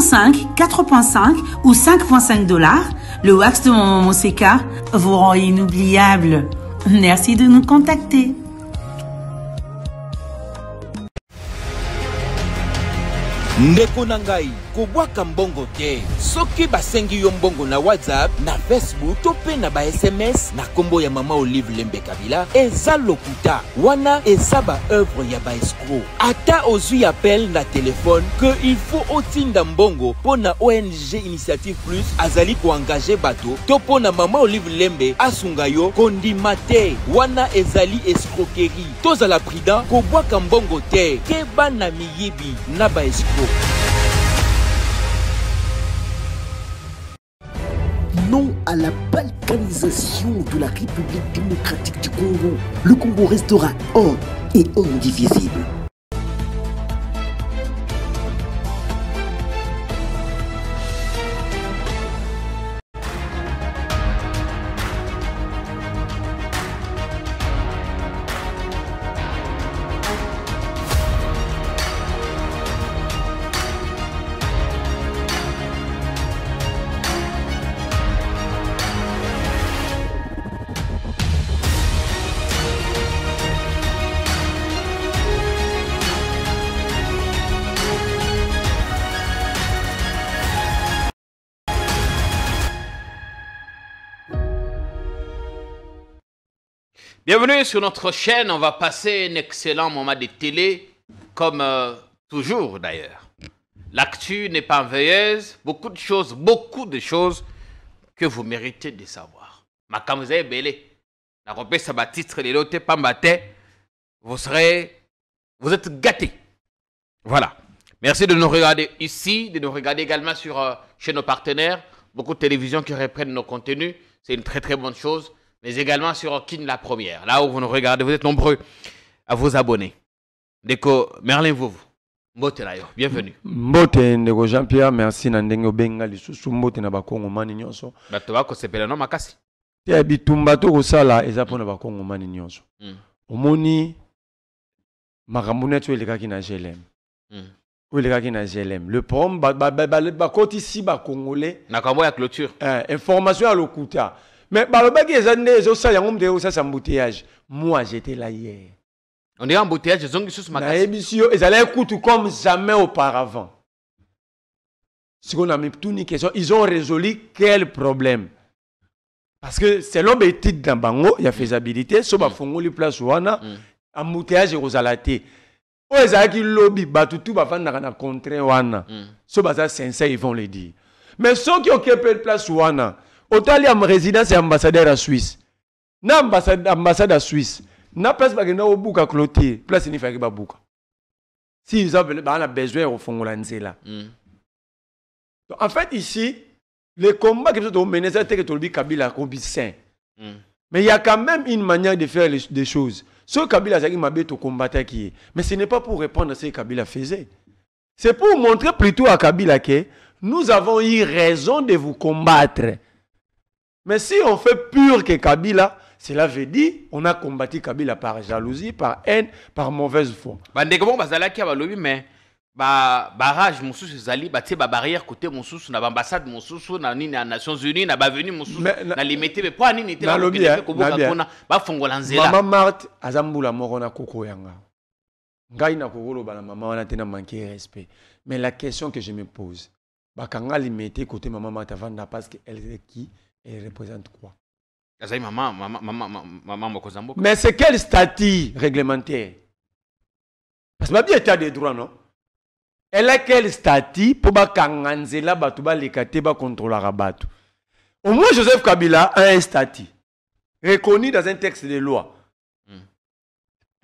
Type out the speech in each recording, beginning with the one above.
4.5 ou 5.5 dollars, le wax de mon Monseca vous rend inoubliable. Merci de nous contacter. ndeko na ngai kobwaka mbongo te soki basengi yo mbongo na whatsapp na facebook to mpe na basms na nkombo ya mama olive lembe kabila eza lokuta wana eza baœuvre ya baescro ata ozwi appel na telefone ke il faut otinda mbongo mpo na ong initiative plus azali koengage bato to mpo na mama olive lembe asunga yo kondima te wana ezali escroquerie tozala prudent kobwaka mbongo te keba na miyibi na baescro Non à la balkanisation de la République démocratique du Congo. Le Congo restera un et indivisible. Bienvenue sur notre chaîne, on va passer un excellent moment de télé, comme euh, toujours d'ailleurs. L'actu n'est pas veilleuse, beaucoup de choses, beaucoup de choses que vous méritez de savoir. Makamouza est belle, La titre, les ma tête, vous serez, vous êtes gâtés. Voilà. Merci de nous regarder ici, de nous regarder également sur, euh, chez nos partenaires, beaucoup de télévisions qui reprennent nos contenus. C'est une très très bonne chose mais également sur Kin la première, là où vous nous regardez, vous êtes nombreux à vous abonner. déco Merlin vous Mbote bienvenue. Mbote Jean-Pierre, merci na ndenge obenga un mbote na nyonso. Bato no makasi. Te bitumba sala eza bakongo mani nyonso. Omoni na GLM. Mm. ba ba na GLM. Le problème ya clôture. information à mais a eza nde ezosala yango mutu ekosasa embouteillage moi j'étais là hier on ondire embouteillage ezongi susu makasi nayebisi ils allaient kutu comme jamais auparavant si on a mis tout une question ils ont résolu quel problème parce que selon baétude na bango ya mm. faisabilité so bafungoli mm. place wana mm. embouteillage ekozala te oyo ezalaki lobi bato tu bavandaka na contrain wana ce baza sincère ils vont le dire mais soki okepeli place wana otalia résidence ya ambassadeur en suisse na ambassade en suisse na place bakenda kobuka clôture place nifaki babuka si ils ont bah, besoin besoin kofongola là. mm. en fait ici le combat que nous mener c'est que tolobi kabila akobi sain hmm. mais il y a quand même une manière de faire les, des choses ce kabila c'est azalaki mabe qui qui, mais ce n'est pas pour répondre à ce que kabila faisait c'est pour montrer plutôt à kabila que nous avons eu raison de vous combattre mais si on fait pur que Kabila, cela veut dire on a combattu Kabila par jalousie, par haine, par mauvaise foi. Bandeko bon bazala ki abalobi mais ba barrage mosusu Zali ba tie ba barrière côté mosusu na ambassade mosusu na nini na Nations Unies na bavenu mosusu na limité mais pour nini te na lokende ko boka kona ba fongola nzela. Mama Marte azambula Morona na koko yanga. Ngai na kokolo ba mama wana tena manquer respect. Mais la question que je me pose, quand bakanga limité côté Maman Marte avant parce qu'elle est qui? et représente quoi ah, mais c'est quel statut réglementaire parce que ma bien état des droits non elle a quel statut pour que nzela bato baleka te la bato au moins joseph kabila a un statut reconnu dans un texte de loi hmm.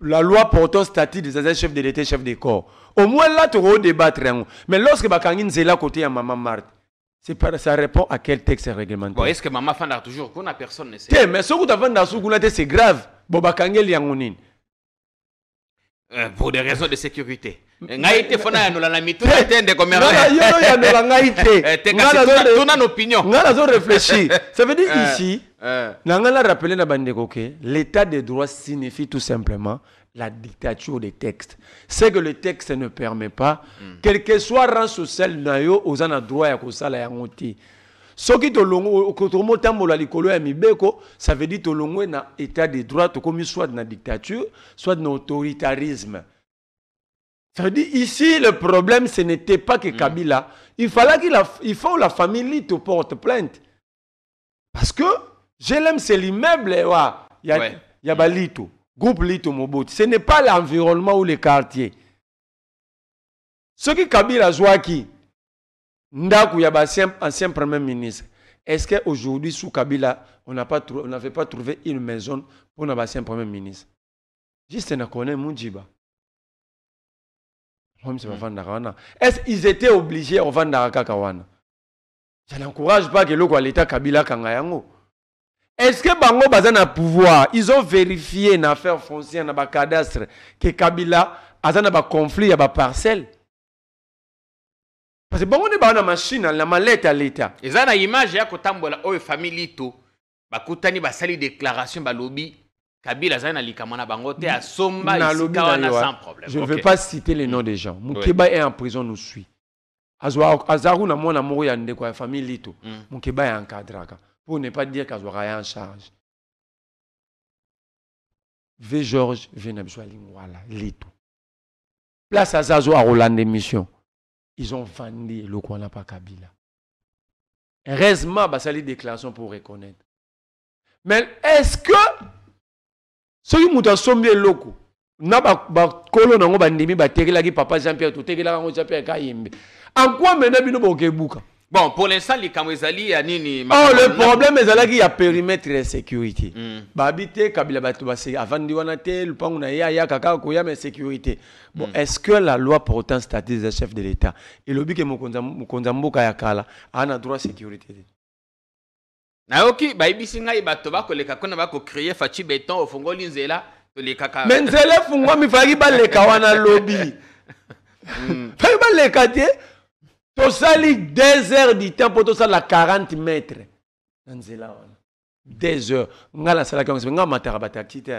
la loi portant statut des anciens chefs de l'État, chefs de corps. Au moins là, tu vas débattre. Mais lorsque Bakangi Nzela côté à Maman Marthe, c'est pas, ça répond à quel texte réglementaire. Bon, est-ce que maman fanda toujours qu'on a personne ne sait. Tiens, mais ce que tu fanda sougoulate c'est grave. Bobakangel yangonine. Euh, pour des raisons de sécurité. ngai été fo nayanula na mitu na te ndeko meryo la ngai te eh, tu na opinion Ngala zo réfléchir ça veut dire euh, ici euh. na Ngala rappeler rappele na bandeko l'état de droit signifie tout simplement la dictature des textes. C'est que le texte ne permet pas, quel que soit le rang social, nayo osana droit ya la yango Ce soki est le likolo de mibeko ça veut dire tolongwe na état de droit comme soit la dictature soit dans l'autoritarisme. ça veut ici le problème ce n'était pas que mm. kabila il fallait qu'il faut la famille te porte plainte parce que glm c'est l'immeuble eh, wa ya, ouais. ya balito groupe Ce n'est pas l'environnement ou le quartier. Ce qui Kabila qui Ndakou Yaba, ancien premier ministre, est-ce qu'aujourd'hui, sous Kabila, on n'avait pas trouvé une maison pour un ancien premier ministre Juste, on connaît Moudjiba. Mm. Est-ce qu'ils étaient obligés de vendre Kakawana Je n'encourage pas que l'État Kabila Kangayango est-ce que bango baza na pouvoir ils ont vérifié une affaire foncière na cadastre que kabila aza na conflit, ya parcelle. parce que bango n'est pas une machine na malete ya leta ont une image ya kotambola oyo famille de bakutani une déclaration balobi kabila azali na likama na a Somba, il y a sans ah. problème je ne veux pas citer les noms des gens mokeba mm. est en prison nous suit Azarou, na moi il ya ndeko une famille lito mokeba ya encadraka mm pour ne pas dire qu'Azora est en charge. Ve George, Venebzoa les Lito. Place à Zazo à Roland Mission. Ils ont vendu le coin pas Kabila. Heureusement, bah, ça les déclarations pour reconnaître. Mais est-ce que ceux qui m'ont sommé locaux, na bakolo nango bandimi batekelaki papa jean pierre totekelaka yango jean pierre kayembe en quoi maintenant bino bokebuka Bon, pour l'instant, les Kamwezali, a Nini. Oh, le problème, c'est qu'il y a périmètre de sécurité. Mm. Babité, Kabila Batoubassé, avant de dire le pan, na a ya, kaka, koya, mais sécurité. Bon, mm. est-ce que la loi pourtant statise des chefs de l'État et le but que Mokonzambo Kayakala a un droit à sécurité? nayoki bayebisi ngai bato bakoleka kuna bakocreye faci beton ofungoli nzela tolekaka me nzela efungwami faki le kawana lobi mm. faki baleka te tosali deux heures du temps mpo tosala 40 mètre na nzela wana deux heures ngai nasalaki yango ngai mataka bataxi te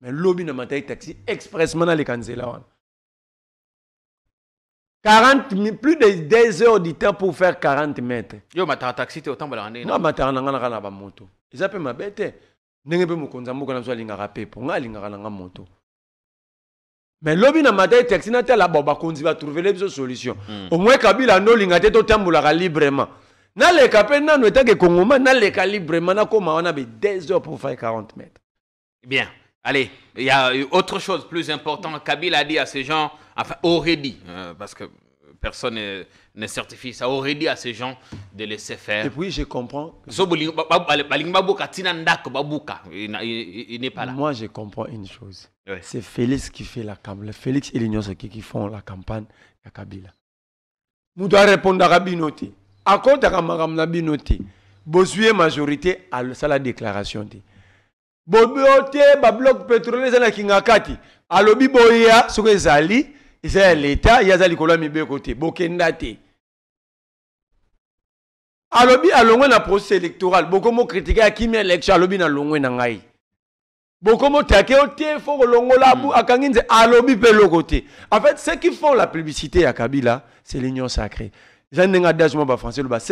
mais lobi na mataki taxi expressement naleka nzela wana 40 plus de deux heures du temps pour faire 40 mètres yo mataka taxi te otambolaka ndenge ngai mataka na ngai naka na bamoto eza mpe mabe te ndenge mpe mokonzi mboka na biso alingaka mpepo ngai alingaka na ngai moto mais lobi na mata ete tina tala va trouver les solutions. Au moins kabila nolinga te totambolaka librement naleka mpe nano etake kongoma naleka librement nakóma wana be 10 heures pour faire 40 mètres bien allez il y a autre chose plus important kabila a dit à ces gens enfin aurait dit parce que personne ne, certifie ça aurait dit à ces gens de laisser faire et puis je comprends il n'est pas là moi je comprends une chose Ouais. C'est Félix qui fait la campagne. Félix et l'Union qui font la campagne à Kabila. Nous devons répondre à la binauté. À compte de la binauté, Bosué majorité à la déclaration. Bobote, ba bloc pétrolier, la kingakati. Alobi boya, soke ezali, ezali l'État, yazali kola mibe côté. Bokenda te. Alobi l'ongue, la procès électoral. Bokomo critiquer à qui l'élection, alobi na longwe na ngai. Hmm. en fait ceux qui font la publicité à kabila c'est l'union sacrée ceux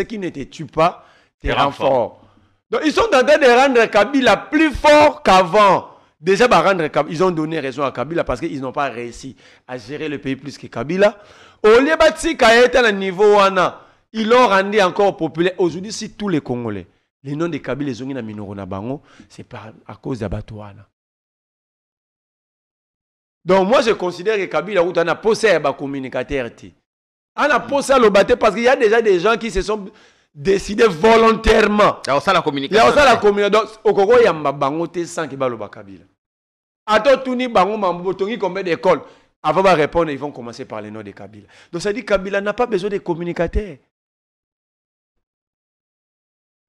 qui ne te tuent pas te renfort. donc ils sont en train de rendre kabila plus fort qu'avant déjà bah, Kabila. ils ont donné raison à kabila parce qu'ils n'ont pas réussi à gérer le pays plus que kabila au lieu de étaient à un niveau un, ils l'ont rendu encore populaire aujourd'hui si tous les congolais les noms de kabila ezongi na minoro na bango c'est à cause de donc moi je considère que kabila a na à ya communicateur te ana posa de te parce qu'il y a déjà des gens qui se sont décidés volontairement ça la communication donc a oyamba bango te sans ke baloba kabila ata otuni bango mambo tongi combien d'école avant de répondre ils vont commencer par les noms de kabila donc ça dit kabila n'a pas besoin de communicateur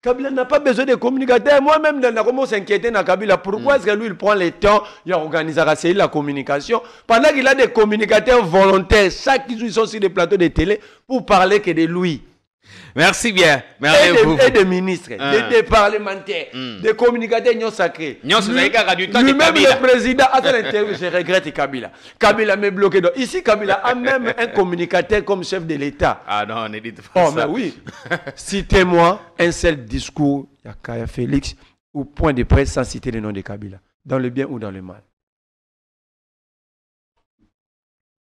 Kabila n'a pas besoin de communicateurs. Moi-même, je commence à s'inquiéter dans Kabila. Pourquoi mm. est-ce que lui, il prend le temps, d'organiser la communication Pendant qu'il a des communicateurs volontaires, chaque jour, ils sont sur des plateaux de télé pour parler que de lui. Merci bien. Merci et, beaucoup. et des ministres, hein. des, des, parlementaires, hmm. des communicateurs, nous sacrés. Nous, même le président, à l'interview, je regrette Kabila. Kabila m'est bloqué. Donc, ici, Kabila a même un communicateur comme chef de l'État. Ah non, on n'édite pas oh, mais oui. Citez-moi un seul discours, Yakaya Félix, ou point de presse sans citer le nom de Kabila, dans le bien ou dans le mal.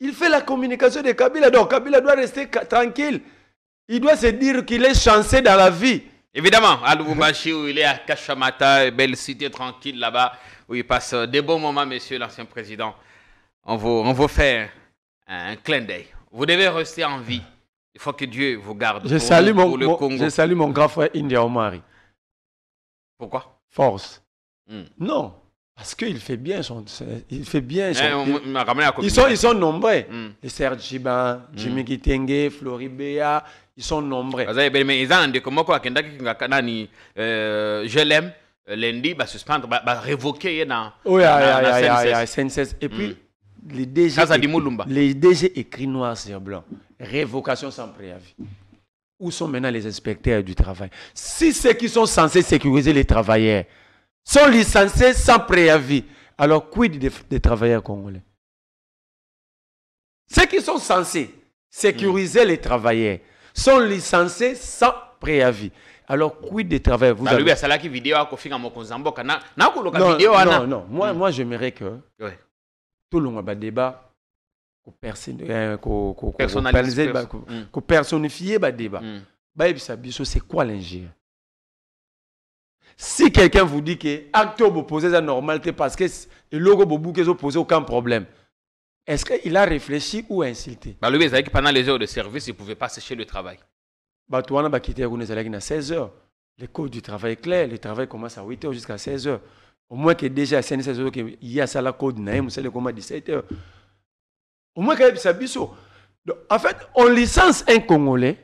Il fait la communication de Kabila, donc Kabila doit rester tranquille. Il doit se dire qu'il est chanceux dans la vie. Évidemment, à Lubumbashi, où il est à Kachamata, belle cité tranquille là-bas, où il passe euh, des bons moments, monsieur l'ancien président. On vous, on vous fait un, clin d'œil. Vous devez rester en vie. Il faut que Dieu vous garde. Je, salue, mon, je salue mon grand frère India Omari. Pourquoi Force. Hmm. Non, parce qu'il fait bien son. Il fait bien son, eh, ils, sont, ils sont nombreux. Hmm. Serge Jimmy hmm. Kitenge, Floribea, ils sont nombreux. Je l'aime. Lundi, va suspendre, va révoquer. Oui, Et puis, mm. les DG, les DG noir sur blanc. Révocation sans préavis. Où sont maintenant les inspecteurs du travail Si ceux qui sont censés sécuriser les travailleurs sont licenciés sans préavis, alors quid des, travailleurs congolais Ceux qui sont censés sécuriser mm. les travailleurs sont licenciés sans préavis. Alors, quid des travail Vous bah, avez... Non, non, non. Moi, moi j'aimerais que tout le monde a bah, débat pour euh, bah, hmm. personnifie le débat. Hmm. C'est quoi l'ingénieur Si quelqu'un vous dit que acte vous posez la normalité parce que le logo vous posez aucun problème, est-ce qu'il a réfléchi ou insulté bah, que pendant les heures de service, il ne pouvait pas sécher le travail. Il a quitté kuna 16 heures. Le code du travail est clair, le travail commence à 8 heures jusqu'à 16 heures. Au moins que déjà à 16 heures, il y a ça la code, naïm, le comment 17 heures. Au moins qu'il y a ça. En fait, on licence un Congolais.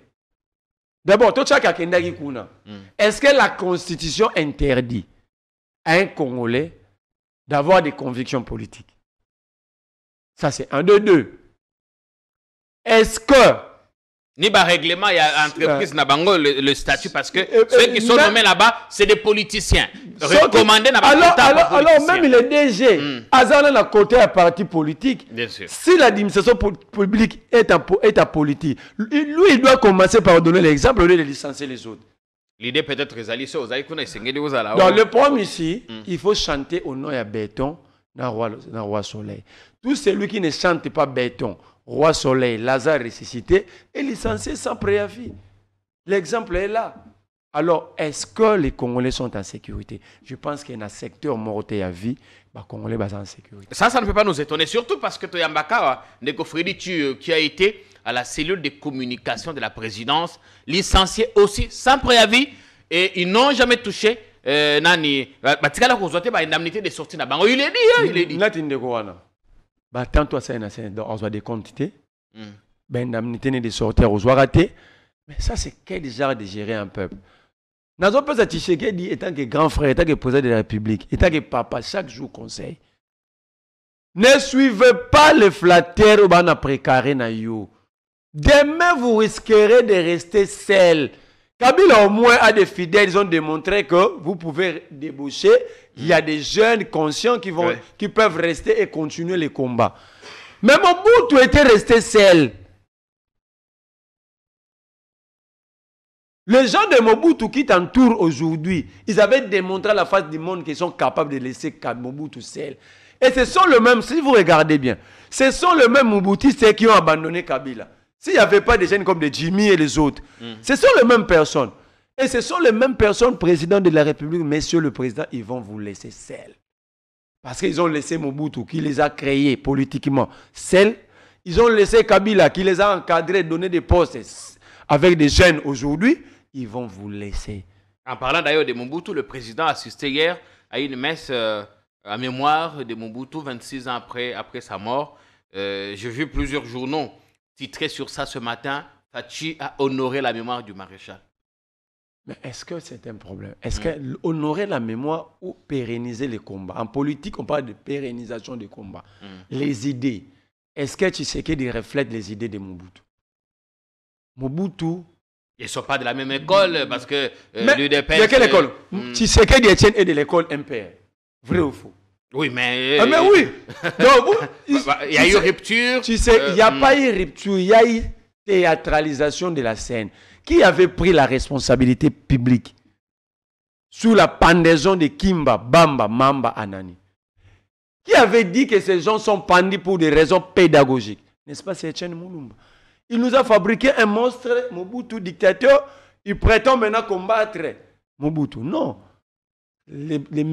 D'abord, tout hmm. Est-ce que la constitution interdit à un Congolais d'avoir des convictions politiques ça, c'est un de deux. Est-ce que. Ni par règlement, il y a entreprise euh, na le, le, statut parce que euh, ceux euh, qui sont nommés là-bas, c'est des politiciens. Recommandés alors, alors, alors, même les DG, mm. Azana côté un parti politique. Bien sûr. Si l'administration publique est à, politique, lui, il doit commencer par donner l'exemple au lieu de licencier les autres. L'idée peut-être que les Dans le problème ici, hmm. il faut chanter au nom à béton dans roi, soleil. Tout celui qui ne chante pas béton, roi soleil, Lazare ressuscité, est licencié sans préavis. L'exemple est là. Alors, est-ce que les Congolais sont en sécurité Je pense qu'il y a un secteur morté à vie, les bah, Congolais sont bah, en sécurité. Ça, ça ne peut pas nous étonner, surtout parce que Toyambaka, Nekofredi, euh, qui a été à la cellule de communication de la présidence, licencié aussi sans préavis, et ils n'ont jamais touché eh, nani batikala kozwa te indemnité de sortie na bango iledi ye hein, iledi nati ko wana toi asali na sene donc azwa des quantités mm. ben ne de sortie akozwaka raté mais ça c'est quel genre de gérer un peuple nazopesa dit étant que grand frère étant que président de la république étant que papa chaque jour conseil ne suivez pas les flatteurs au ban précaré na yo demain vous risquerez de rester seul Kabila au moins a des fidèles, ils ont démontré que vous pouvez déboucher. Il y a des jeunes conscients qui, vont, qui peuvent rester et continuer les combats. Mais Mobutu était resté seul. Les gens de Mobutu qui t'entourent aujourd'hui, ils avaient démontré à la face du monde qu'ils sont capables de laisser Mobutu seul. Et ce sont les mêmes, si vous regardez bien, ce sont les mêmes Mobutistes qui ont abandonné Kabila. S'il n'y avait pas des jeunes comme de Jimmy et les autres, hmm. ce sont les mêmes personnes. Et ce sont les mêmes personnes, président de la République, monsieur le président, ils vont vous laisser seul, Parce qu'ils ont laissé Mobutu qui les a créés politiquement. seuls. Ils ont laissé Kabila qui les a encadrés, donné des postes avec des jeunes aujourd'hui. Ils vont vous laisser. En parlant d'ailleurs de Mobutu, le président a assisté hier à une messe euh, à mémoire de Mobutu 26 ans après, après sa mort. Euh, j'ai vu plusieurs journaux titré sur ça ce matin, Fatshi a honoré la mémoire du maréchal. Mais est-ce que c'est un problème Est-ce hmm. que qu'honorer la mémoire ou pérenniser les combats En politique, on parle de pérennisation des combats. Hmm. Les idées. Est-ce que tu Tshisekedi reflète les idées de Mobutu Mobutu. Ils ne sont pas de la même école parce que euh, De quelle école mmh. Tshisekedi est de l'école MPR. Vrai ou faux oui, mais. Ah, mais euh, oui bah, il y a eu rupture. Tu sais, il n'y a euh, pas hmm. eu rupture, il y a eu théâtralisation de la scène. Qui avait pris la responsabilité publique sous la pendaison de Kimba, Bamba, Mamba, Anani Qui avait dit que ces gens sont pendus pour des raisons pédagogiques N'est-ce pas, c'est Etienne Moulumba Il nous a fabriqué un monstre, Mobutu, dictateur. Il prétend maintenant combattre Mobutu. Non. Les, les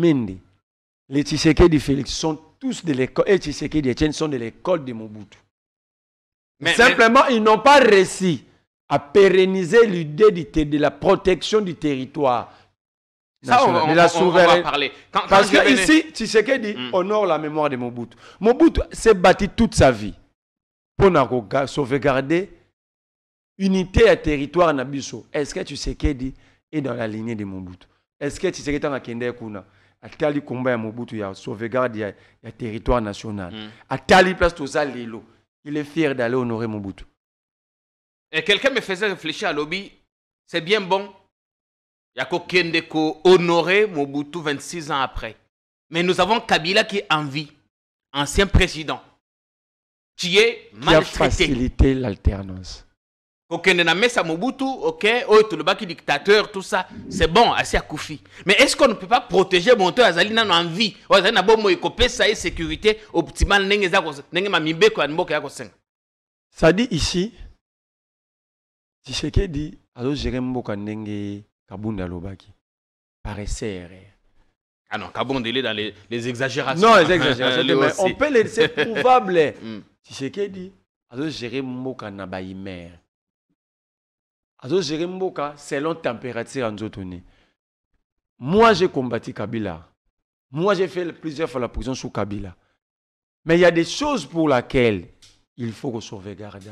les Tshisekedi Félix sont tous de l'école, et Tshisekedi Etienne sont de l'école de Mobutu. Simplement, ils n'ont pas réussi à pérenniser l'idée de la protection du territoire. Ça, la parler. Parce que ici, Tshisekedi dit, hmm. honore la mémoire de Mobutu. Mobutu s'est bâti toute sa vie pour sauvegarder unité et territoire Nabiso. Est-ce que Tshisekedi est dans la lignée de Mobutu? Est-ce que Tshisekedi est dans la lignée de Mobutu? atali combat ya mobutu ya sauvegarde ya, ya territoire national À hmm. atali place toza lelo il est fier d'aller honorer mobutu et quelqu'un me faisait réfléchir à lobby c'est bien bon a ya a honoré mobutu 26 ans après mais nous avons kabila qui est en vie ancien président qui est maltraité qui a facilité l'alternance Ok, na mesa Mobutu, ok, oyo tolobaki dictateur, tout ça, c'est bon, assez akufi. Mais est-ce qu'on ne peut pas protéger Monteur Azali nano en vie azali na bomoi kopesa ye sécurité optimale ndenge eza ndenge mamibeko ya mboka ya kosenga ça dit ici dit, alors azogere mboka ndenge Kabunda l'obaki, par essai ah non, Kabonde, il est dans les, les exagérations. Non, les exagérations. mais aussi. on peut les. C'est prouvable. Mm. Tshisekedi, dit, alors gérer Mboka Nabaïmer mboka selon température en moi j'ai combattu kabila moi j'ai fait plusieurs fois la prison sous kabila mais il y a des choses pour lesquelles il faut que garder.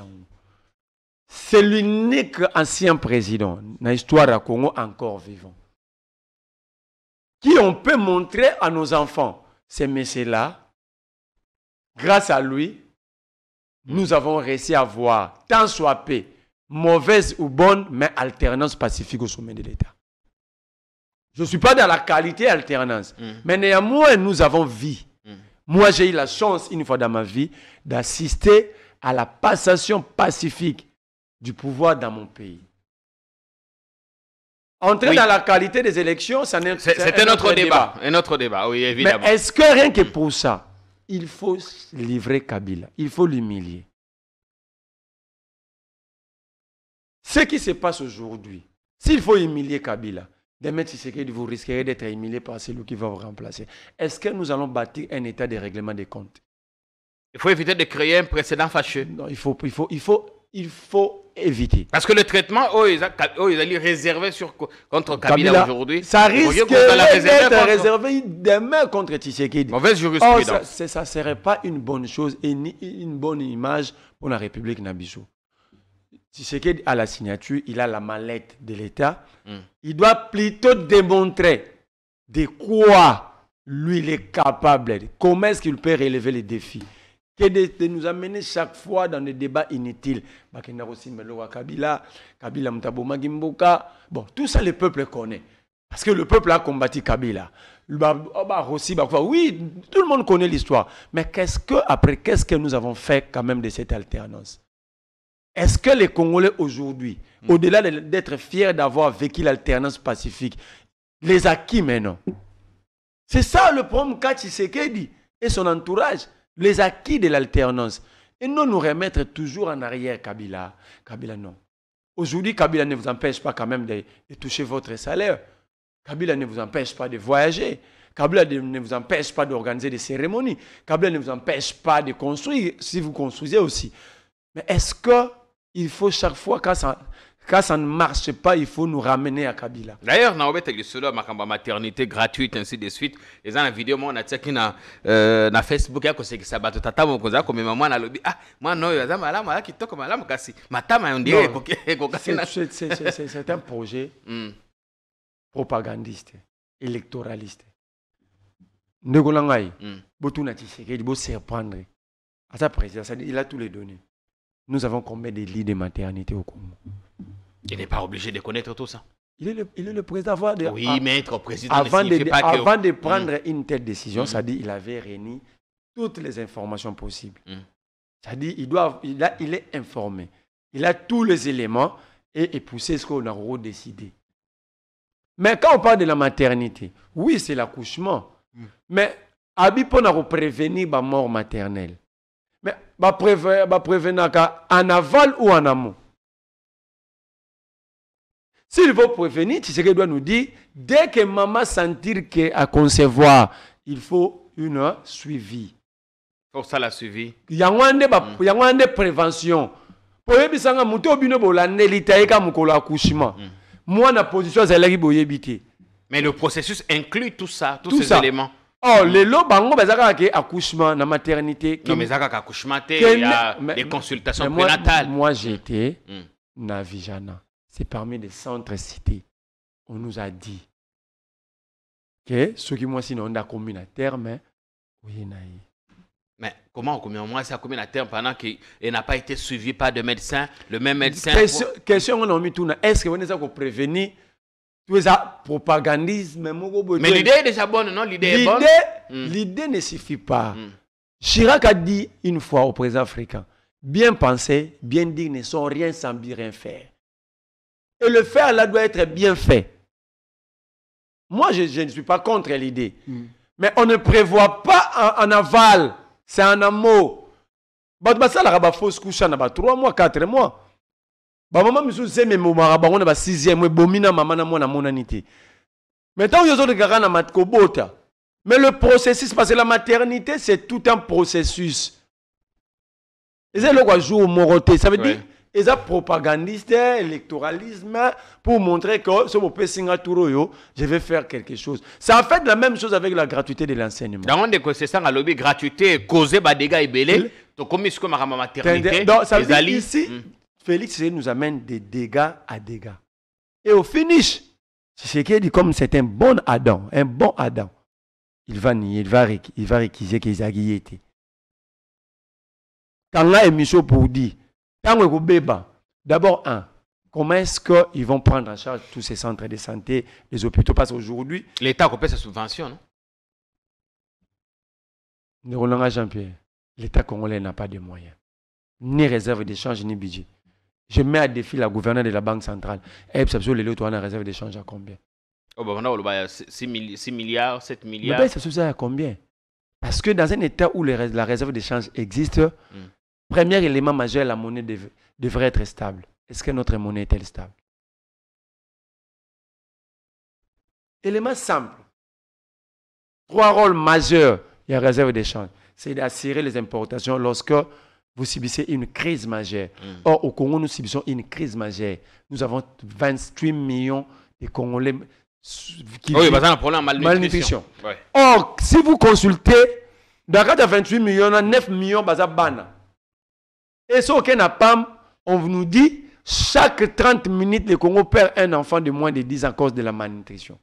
c'est l'unique ancien président l'histoire histoire la congo encore vivant qui on peut montrer à nos enfants ces messieurs-là grâce à lui nous avons réussi à voir tant soit paix mauvaise ou bonne, mais alternance pacifique au sommet de l'État. Je ne suis pas dans la qualité alternance, mm. mais néanmoins, nous avons vie. Mm. Moi, j'ai eu la chance, une fois dans ma vie, d'assister à la passation pacifique du pouvoir dans mon pays. Entrer dans la qualité des élections, ça n'est C'était notre débat. Un autre débat, oui, évidemment. Mais est-ce que rien que pour ça, il faut livrer Kabila, il faut l'humilier Ce qui se passe aujourd'hui, s'il faut humilier Kabila, demain Tshisekedi, vous risquerez d'être humilié par celui qui va vous remplacer. Est-ce que nous allons bâtir un état de règlement des comptes Il faut éviter de créer un précédent fâcheux. Non, il faut, il faut, éviter. Parce que le traitement, oh, ils allaient réserver contre Kabila, aujourd'hui. Ça risque d'être réservé demain contre Tshisekedi. Oh, ça ne serait pas une bonne chose et ni une bonne image pour la République Nabijou. Si qu'il a la signature, il a la mallette de l'État. Mm. Il doit plutôt démontrer de quoi lui il est capable, comment est-ce qu'il peut relever les défis. Que de, nous amener chaque fois dans des débats inutiles. Kabila, Kabila Bon, tout ça, le peuple connaît. Parce que le peuple a combattu Kabila. Oui, tout le monde connaît l'histoire. Mais qu'est-ce que, après, qu'est-ce que nous avons fait quand même de cette alternance est-ce que les Congolais aujourd'hui, au-delà d'être fiers d'avoir vécu l'alternance pacifique, les acquis maintenant C'est ça le problème qu'a dit et son entourage, les acquis de l'alternance. Et non nous remettre toujours en arrière, Kabila. Kabila, non. Aujourd'hui, Kabila ne vous empêche pas quand même de, toucher votre salaire. Kabila ne vous empêche pas de voyager. Kabila ne vous empêche pas d'organiser des cérémonies. Kabila ne vous empêche pas de construire si vous construisez aussi. Mais est-ce que il faut chaque fois, quand ça, quand ça ne marche pas, il faut nous ramener à Kabila. D'ailleurs, na obeta lisolo makamba maternité gratuite ainsi de suite. Les dans la vidéo moi na tsaki na euh, na Facebook ya kosekisa bato tata mokonza ko mema mwana lobi ah mwana oyo azama malamu ala kitoko malamu kasi matama yo ndio ekokasi na c'est un projet mm. propagandiste électoraliste. Ndeko langai mm. botuna tisekedi bo surprendre. À sa présidence, il a tous les données. Nous avons combien de lits de maternité au Congo Il n'est pas obligé de connaître tout ça. Il est le, président. Avant de, oui, maître, président avant de, prendre mm. une telle décision, ça mm. dit il avait réuni toutes les informations possibles. Ça mm. dit il, doit, il, il est informé. Il a tous les éléments et, et poussé ce qu'on a redécidé. Mais quand on parle de la maternité, oui, c'est l'accouchement. Mais on a prévenir la mort maternelle. Mais je prévenir je préfère en aval ou en amont. S'il faut prévenir, c'est sais qu'il doit nous dire. Dès que maman sentir que à concevoir, il faut une suivi. Pour ça, la suivi. Il y a une mm. prévention. Pour que ça, muto bino bolande litaika mukolo accouchement. Mm. Moi, na position zalaki boyebite. Mais le processus inclut tout ça, tous ces éléments. Oh les bango baza kaka que accouchement la maternité non mais accouchement y a des consultations prénatales moi, j'étais dans hmm. na Vijana c'est parmi les centres cités on nous a dit que ceux qui, moi, sinon, a akomi na terme mais hein, Mais comment on combien la ça pendant qu'il n'a pas été suivi par de médecins, le même médecin Question on a mis tout est-ce que vous avez prévenu ça propagandisme mais l'idée est déjà bonne non l'idée est bonne hmm. l'idée ne suffit pas hmm. Chirac a dit une fois au président africain bien penser bien dire ne sont rien sans bien faire et le faire là doit être bien fait moi je, je ne suis pas contre l'idée hmm. mais on ne prévoit pas en, aval c'est en amont fausses couches couche na 3 mois 4 mois bamama misusu se memomaka bango na ba 6 e ebomi bomina maman na mona monani maintenant mais ntango yo ozolekaka na kobota mais le processus parce que la maternité c'est tout un processus eza eloko ya jour moko ça veut dire eza propagandiste électoralisme pour montrer que oh, ce bopesi nga tour je vais faire quelque chose ça fait la même chose avec la gratuité de l'enseignement c'est ça la lobby gratuité belles donc comme tokomi ce que maman maternité ezali Félix nous amène des dégâts à dégâts. Et au finish, ce qui est dit comme c'est un bon Adam, un bon Adam, il va nier, il va, il va réquiser a Quand là, émission pour dire, d'abord, un, comment est-ce qu'ils vont prendre en charge tous ces centres de santé, les hôpitaux Parce qu'aujourd'hui. L'État coupe sa subvention, non Roland Jean-Pierre, l'État congolais n'a pas de moyens, ni réserve d'échange, ni budget. Je mets à défi la gouverneur de la Banque centrale. Et Sapso, les lots, de la réserve d'échange à combien 6 bah, milliards, 7 milliards. Mais se ça à combien Parce que dans un état où la réserve d'échange existe, hmm. premier élément majeur, la monnaie devrait être stable. Est-ce que notre monnaie est-elle stable Élément simple. Trois rôles majeurs il y a réserve d'échange. C'est d'assurer les importations lorsque vous subissez une crise majeure. Mm. Or, au Congo, nous subissons une crise majeure. Nous avons 23 millions de Congolais qui ah oui, malnutrition. Or, si vous consultez, dans le de 28 millions, 9 millions, de bah, bana. Et ce aucun pas, on nous dit, chaque 30 minutes, le Congo perd un enfant de moins de 10 ans à cause de la malnutrition.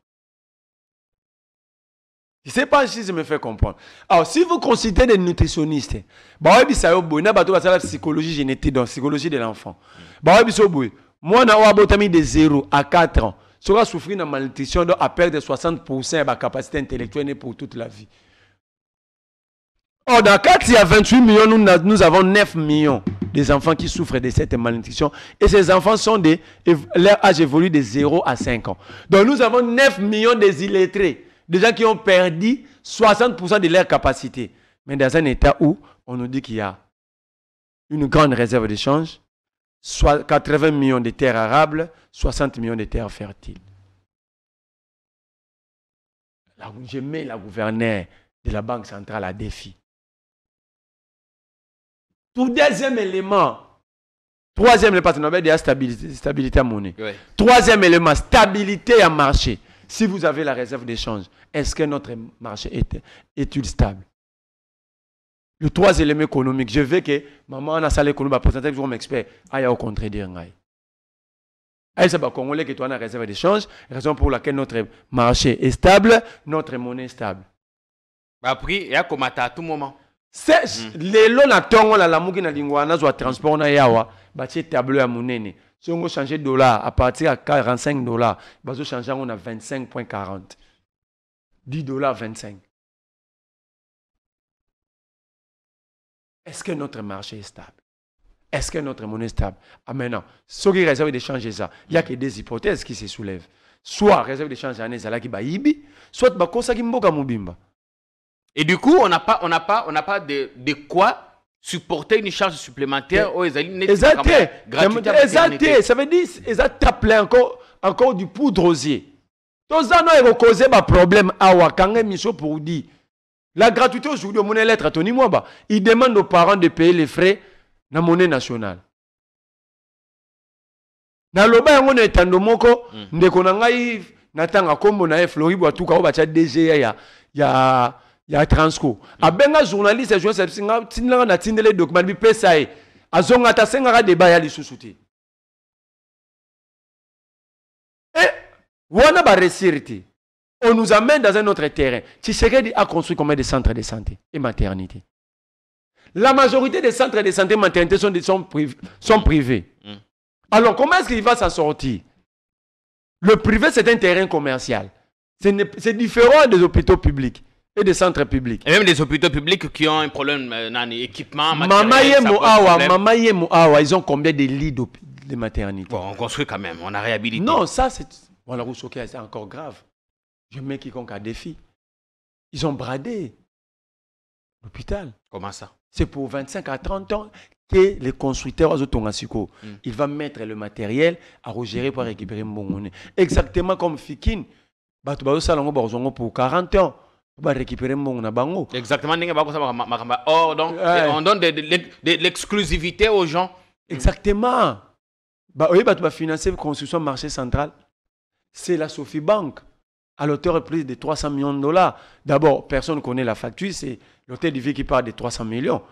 Je ne sais pas si je me fais comprendre. Alors, si vous considérez des nutritionnistes, bah ça y a la psychologie génétique, donc psychologie de l'enfant. Bah psychologie ça y moi, je suis de 0 à 4 ans. Je vais souffrir de malnutrition, donc à de 60% de ma capacité intellectuelle pour toute la vie. Or, dans 4, il y a 28 millions, nous, nous avons 9 millions d'enfants qui souffrent de cette malnutrition. Et ces enfants sont des. Leur âge évolue de 0 à 5 ans. Donc, nous avons 9 millions d'illettrés des gens qui ont perdu 60% de leur capacité. Mais dans un état où on nous dit qu'il y a une grande réserve d'échange, 80 millions de terres arables, 60 millions de terres fertiles. Là où je mets la gouverneure de la Banque centrale à défi. Pour deuxième élément, troisième, le partenariat de la stabilité, à monnaie. Troisième élément, stabilité à marché. Si vous avez la réserve d'échange, est-ce que notre marché est, est-il stable Le trois éléments économiques. Je veux que maman a na salle va présenter comme expert. Aïe ah, au contraire ngai. Aïe c'est congolais que tu as une réserve d'échange, raison pour laquelle notre marché est stable, notre monnaie est stable. Bah prix ya komata à tout moment. C'est hmm. lelo na tongo la lamuki na lingwana zo transport na yawa, c'est bah, tableau ya munene. Si on change dollar à partir à 45 dollars, on bah, change on a 25.40. 10 dollars 25. Est-ce que notre marché est stable? Est-ce que notre monnaie est stable? Ah, maintenant, ce qui réserve d'échanger ça, il n'y a que des hypothèses qui se soulèvent. Soit réserve d'échange à Ezala qui baïbi, soit bakosa qui mboka mubimba. Et du coup, on n'a pas, on n'a pas, on n'a pas de, de quoi supporter une charge supplémentaire aux Exact, ça veut dire exact taper encore encore du poudre aux yeux. Tozano est causé un problème awa kangé Micho pour dire la gratuité aujourd'hui au monnaie lettre à Tony Mwaba, il demande aux parents de payer les frais dans la monnaie nationale. Na loba yango na etando moko mm. ndeko na ngai natanga kombo na ye Flori Bwatuka obacha DG ya ya il y a transco mm. abenga journaliste eh, journalistes service nga tindela na tindele document bipesa ye eh. azonga ta senga débat ya lisusu te et eh, wana baresiri te on nous amène dans un autre terrain tshisekedi a construit combien de centres de santé et maternité la majorité des centres de santé et maternité sont, sont, privés mm. alors comment est-ce qu'il va s'en sortir le privé c'est un terrain commercial c'est différent des hôpitaux publics et des centres publics. Et même des hôpitaux publics qui ont un problème d'équipement. Euh, matériel. Mama Yemo ils ont combien de lits de maternité Bon, on construit quand même, on a réhabilité. Non, ça c'est. encore grave. Je mets quiconque à défi. Ils ont bradé l'hôpital. Comment ça C'est pour 25 à 30 ans que les constructeurs ils mm. il va mettre le matériel à gérer pour récupérer Mbongone. Exactement comme Fikin, pour 40 ans va récupérer mon bango exactement on donne de, l'exclusivité aux gens exactement oui vas financer la construction marché central c'est la sophie bank à l'auteur plus de 300 millions de dollars d'abord personne ne connaît la facture c'est l'hôtel de vie qui parle de 300 millions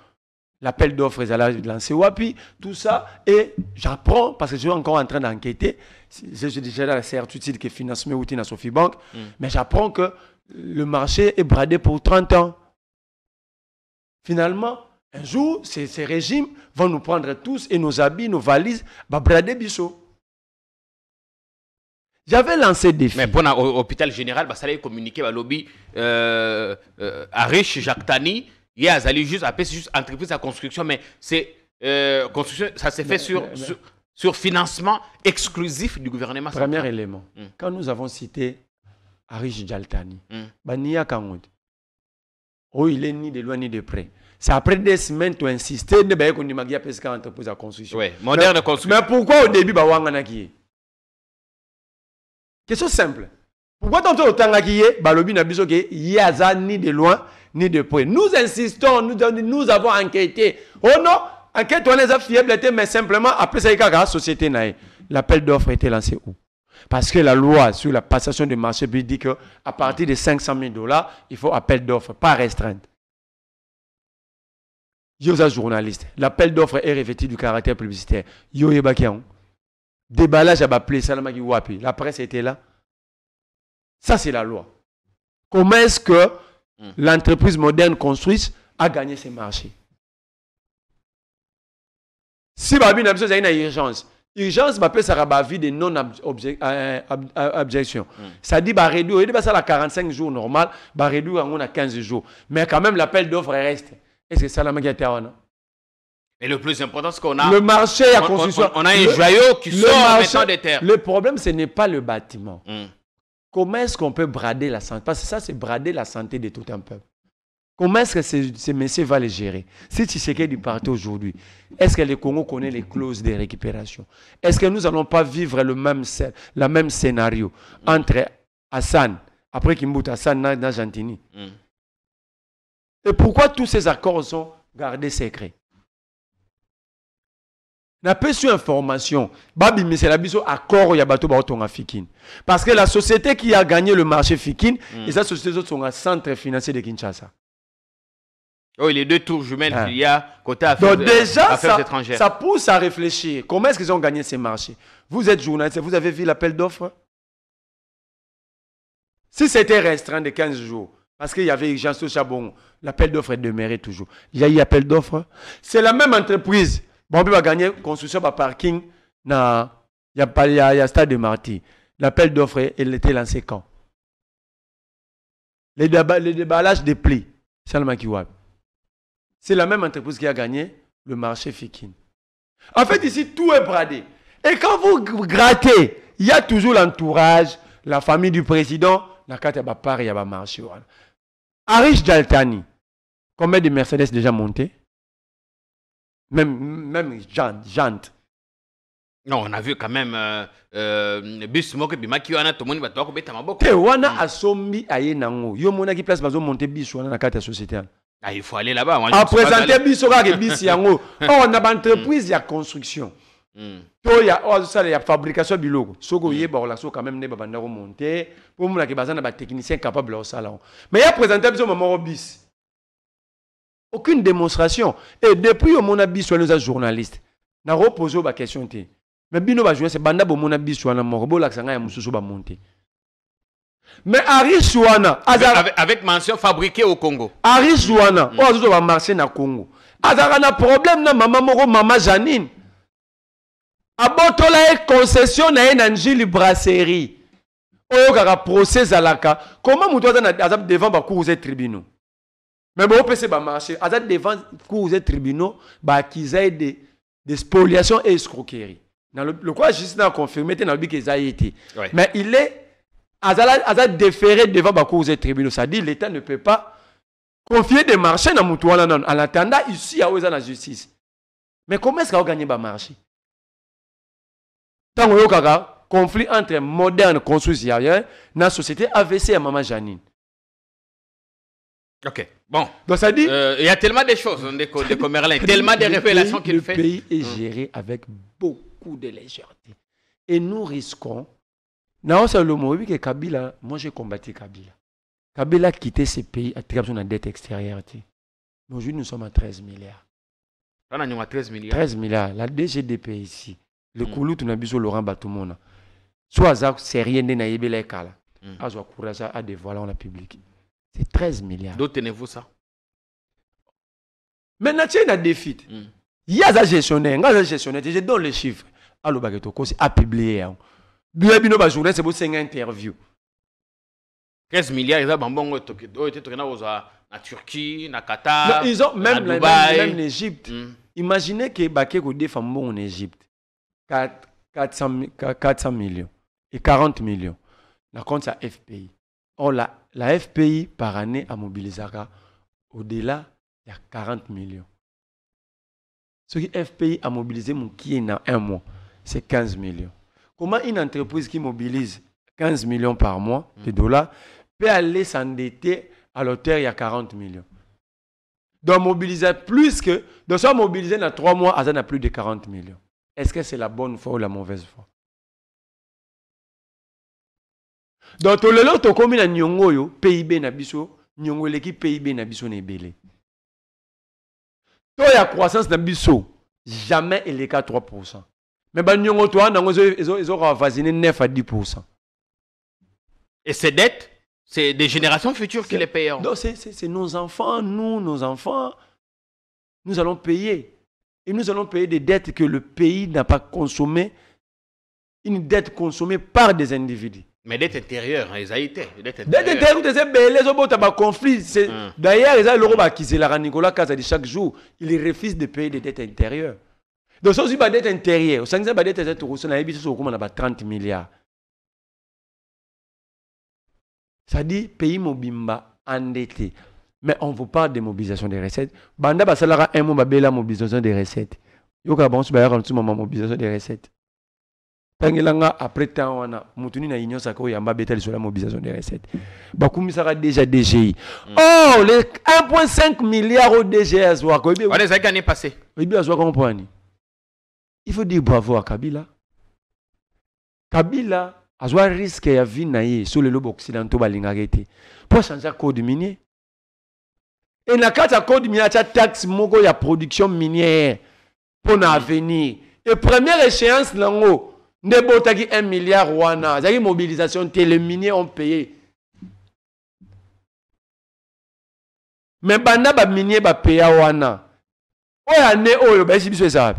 l'appel d'offres est allé lancer Wapi, tout ça. Et j'apprends, parce que je suis encore en train d'enquêter, j'ai déjà la certitude que financement outil dans Sophie Bank, mm. mais j'apprends que le marché est bradé pour 30 ans. Finalement, un jour, ces, régimes vont nous prendre tous et nos habits, nos valises, bah, brader J'avais lancé des Mais Mais pour l'hôpital général, bah, ça allait communiquer à bah, lobby à euh, euh, Jacques Tani. Il y a juste, après, juste entreprise à construction, mais c'est euh, construction, ça s'est fait sur, sur, financement exclusif du gouvernement. Premier élément, hum. quand nous avons cité Arish Djaltani. Mm. Bania Kangoud. Oh, il est ni de loin ni de près. C'est après des semaines tu insistes, ne qu'on pesca entreprise construction. Oui, moderne construction. Mais pourquoi au début bah wangana qui Question simple. Pourquoi tant autant qui est balobi na biso yaza ni de loin ni de près. Nous insistons, nous avons enquêté. Oh non, enquête on les a fiables mais simplement après ça il y a la société L'appel d'offres était lancé où parce que la loi sur la passation du marché dit qu'à partir de 500 000 dollars, il faut appel d'offres, pas restreinte. journaliste, l'appel d'offres est revêtu du caractère publicitaire. Yo Déballage à baplé, salamaki wapi. La presse était là. Ça, c'est la loi. Comment est-ce que l'entreprise moderne construite a gagné ses marchés? Si Babi n'a besoin une urgence, Urgence m'appelle ça vie de non-abjection. Euh, euh, hmm. Ça dit, bah réduire, bah, ça à 45 jours normal, bah réduire on a 15 jours. Mais quand même, l'appel d'offres reste. Est-ce que ça la main Et le plus important, c'est qu'on a. Le marché à construction. On, a un joyau qui sort marché, en des terres. Le problème, ce n'est pas le bâtiment. Hmm. Comment est-ce qu'on peut brader la santé Parce que ça, c'est brader la santé de tout un peuple. Comment est-ce que ces, messieurs vont les gérer Si Tshisekedi du parti aujourd'hui, est-ce que le Congo connaît les clauses de récupération Est-ce que nous n'allons pas vivre le même, scénario entre Hassan, après Kimbout Hassan dans mm. Et pourquoi tous ces accords sont gardés secrets na peu sur information Babi la accord en bah, fikine parce que la société qui a gagné le marché fikine mm. et la société un centre financier de kinshasa Oh, les deux tours jumelles ah. qu'il y a côté affaires, déjà, ça, pousse à réfléchir. Comment est-ce qu'ils ont gagné ces marchés Vous êtes journaliste, vous avez vu l'appel d'offres Si c'était restreint de 15 jours, parce qu'il y avait Jean Chabon, l'appel d'offres est toujours. Il y a eu appel d'offres. C'est la même entreprise. Bon, on va gagner construction par parking. Il y a, Stade de Marty. L'appel d'offres, il était lancé quand Le déballage des plis. C'est le c'est la même entreprise qui a gagné le marché Fikin. En fait, ici, tout est bradé. Et quand vous grattez, il y a toujours l'entourage, la famille du président, la carte à part, il y a marché. Arish Daltani, combien de Mercedes déjà montés Même, même Jante. Non, on a vu quand même euh, euh, bus moko y a des bato qui maboko. Te wana asombi aye nango. Yo monaki place bazo monter bus na société. Ah, il faut aller là-bas. En présenter Bissora et Bissiango. Oh, on a une entreprise, il y a construction. to hmm. oh, il y a fabrication biloko soki hmm. l'a relation quand même nde babanda komonte mpo monaki baza na batechnicien capable ya kosala ngo mais a présenté biso maman moko bis aucune démonstration et depuis omona biso journalistes, oza journaliste nakopose oyo baquestion te mais bino bajournaliste banda bomona biso n'a moko bolakisa ngai ya mosusu bamonte mais aris avec, mention fabriquée au Congo aris on a toujours mm. oh, azozoba marché na Congo azalaka na problème na mama Moro, mama Janine abotola une concession na ye na brasserie oyo kaka procès Comment comment vous aza devant bacours de tribunaux Mais me boopesa marcher. aza devant cours de tribunaux baakiza des de, des spoliation et escroquerie na quoi justice na confirme te nalobi ke eza des aïti. mais il est aza déféré devant beaucoup et tribunaux ça dit l'état ne peut pas confier des marchés na tour wana en attendant ici y a la justice mais comment est-ce bah, marché bamarché ntango oyokaka conflit entre moderne construction dans la société avc et Maman janine Ok, bon. Donc ça dit. Euh, il y a tellement de choses, hein, des commerçants tellement de révélations qu'il fait. Le pays est hum. géré avec beaucoup de légèreté. Et nous risquons naosa lomo oyebi ke kabila moi j'ai combattu kabila kabila a quitté ce pays atika biso na dette extérieure te mais aujourd'hui nous sommes à 13 milliards wana nyonga 13 milliards 13 milliards la dgdp ici le lekulutu mm. na biso laurent Soit ça, batomona so aza sérieux nde nayebela ekala mm. azwa ah, courage adévoile ah, la public c'est 13 milliards D'où tenez-vous ça maintenant tie na défi te mm. ye aza gestionnaire nga aza gestionnaire te je donne le chiffre alobaka tokosi apublie yango hein interview 15 milliards ils ont été en na turquie en qatar ils ont même en hmm. imaginez que vous avez en égypte 400, millions et 40 millions La compte la fpi or la, fpi par année a mobilisé au-delà de 40 millions Ce la fpi a mobilisé dans un mois c'est 15 millions Comment une entreprise qui mobilise 15 millions par mois de mm. dollars peut aller s'endetter à l'auteur il y a 40 millions Donc, mobiliser plus que. Donc, soit mobiliser dans trois mois, à plus de 40 millions. Est-ce que c'est la bonne fois ou la mauvaise fois Donc, le long, tu comme na a yo, PIB na biso, nyongo Le PIB na biso croissance jamais il est 3%. Mais ils banyongo twana ngo ravasiné 9 à 10 Et ces dettes, c'est des générations futures qui les payeront. Hein. Non, c'est nos enfants, nous, nos enfants. Nous allons payer. Et nous allons payer des dettes que le pays n'a pas consommées. Une dette consommée par des individus. Mais dette intérieure, hein, ils ont été. Dette intérieure, dette intérieure, les bah, conflit. Hum. D'ailleurs, ils ont l'euro qui c'est la Nicolas Kazadi chaque jour. ils refusent de payer des dettes intérieures donc soki ozwi badete intérieur osangisa badete eza tokoso nayebi soso okóma na 30 milliards. Ça dit pays mobimba endetté mais on vous parle de mobilisation des recettes banda basalaka un mot babela mobilisation des recettes yoka bango so bayaka lisusu mama mobilisation des recettes langa après temps wana motu na ayiniosaka oyo yamba abeta sur la mobilisation des recettes bakumisaka déjà dgi hmm. Oh, les 1.5 milliard o dgi azwaka oyebi azwaka ngo mpo ani il faut dire bravo à Kabila. Kabila un risque à vie na ye le le lobe occidental Pour changer code minier Et na carte code minier atya taxe moko ya production minière pour na Et première échéance il y a un milliard wana une mobilisation te le minier on paye ba banda ba paya wana oyo ane oyo ba un ça.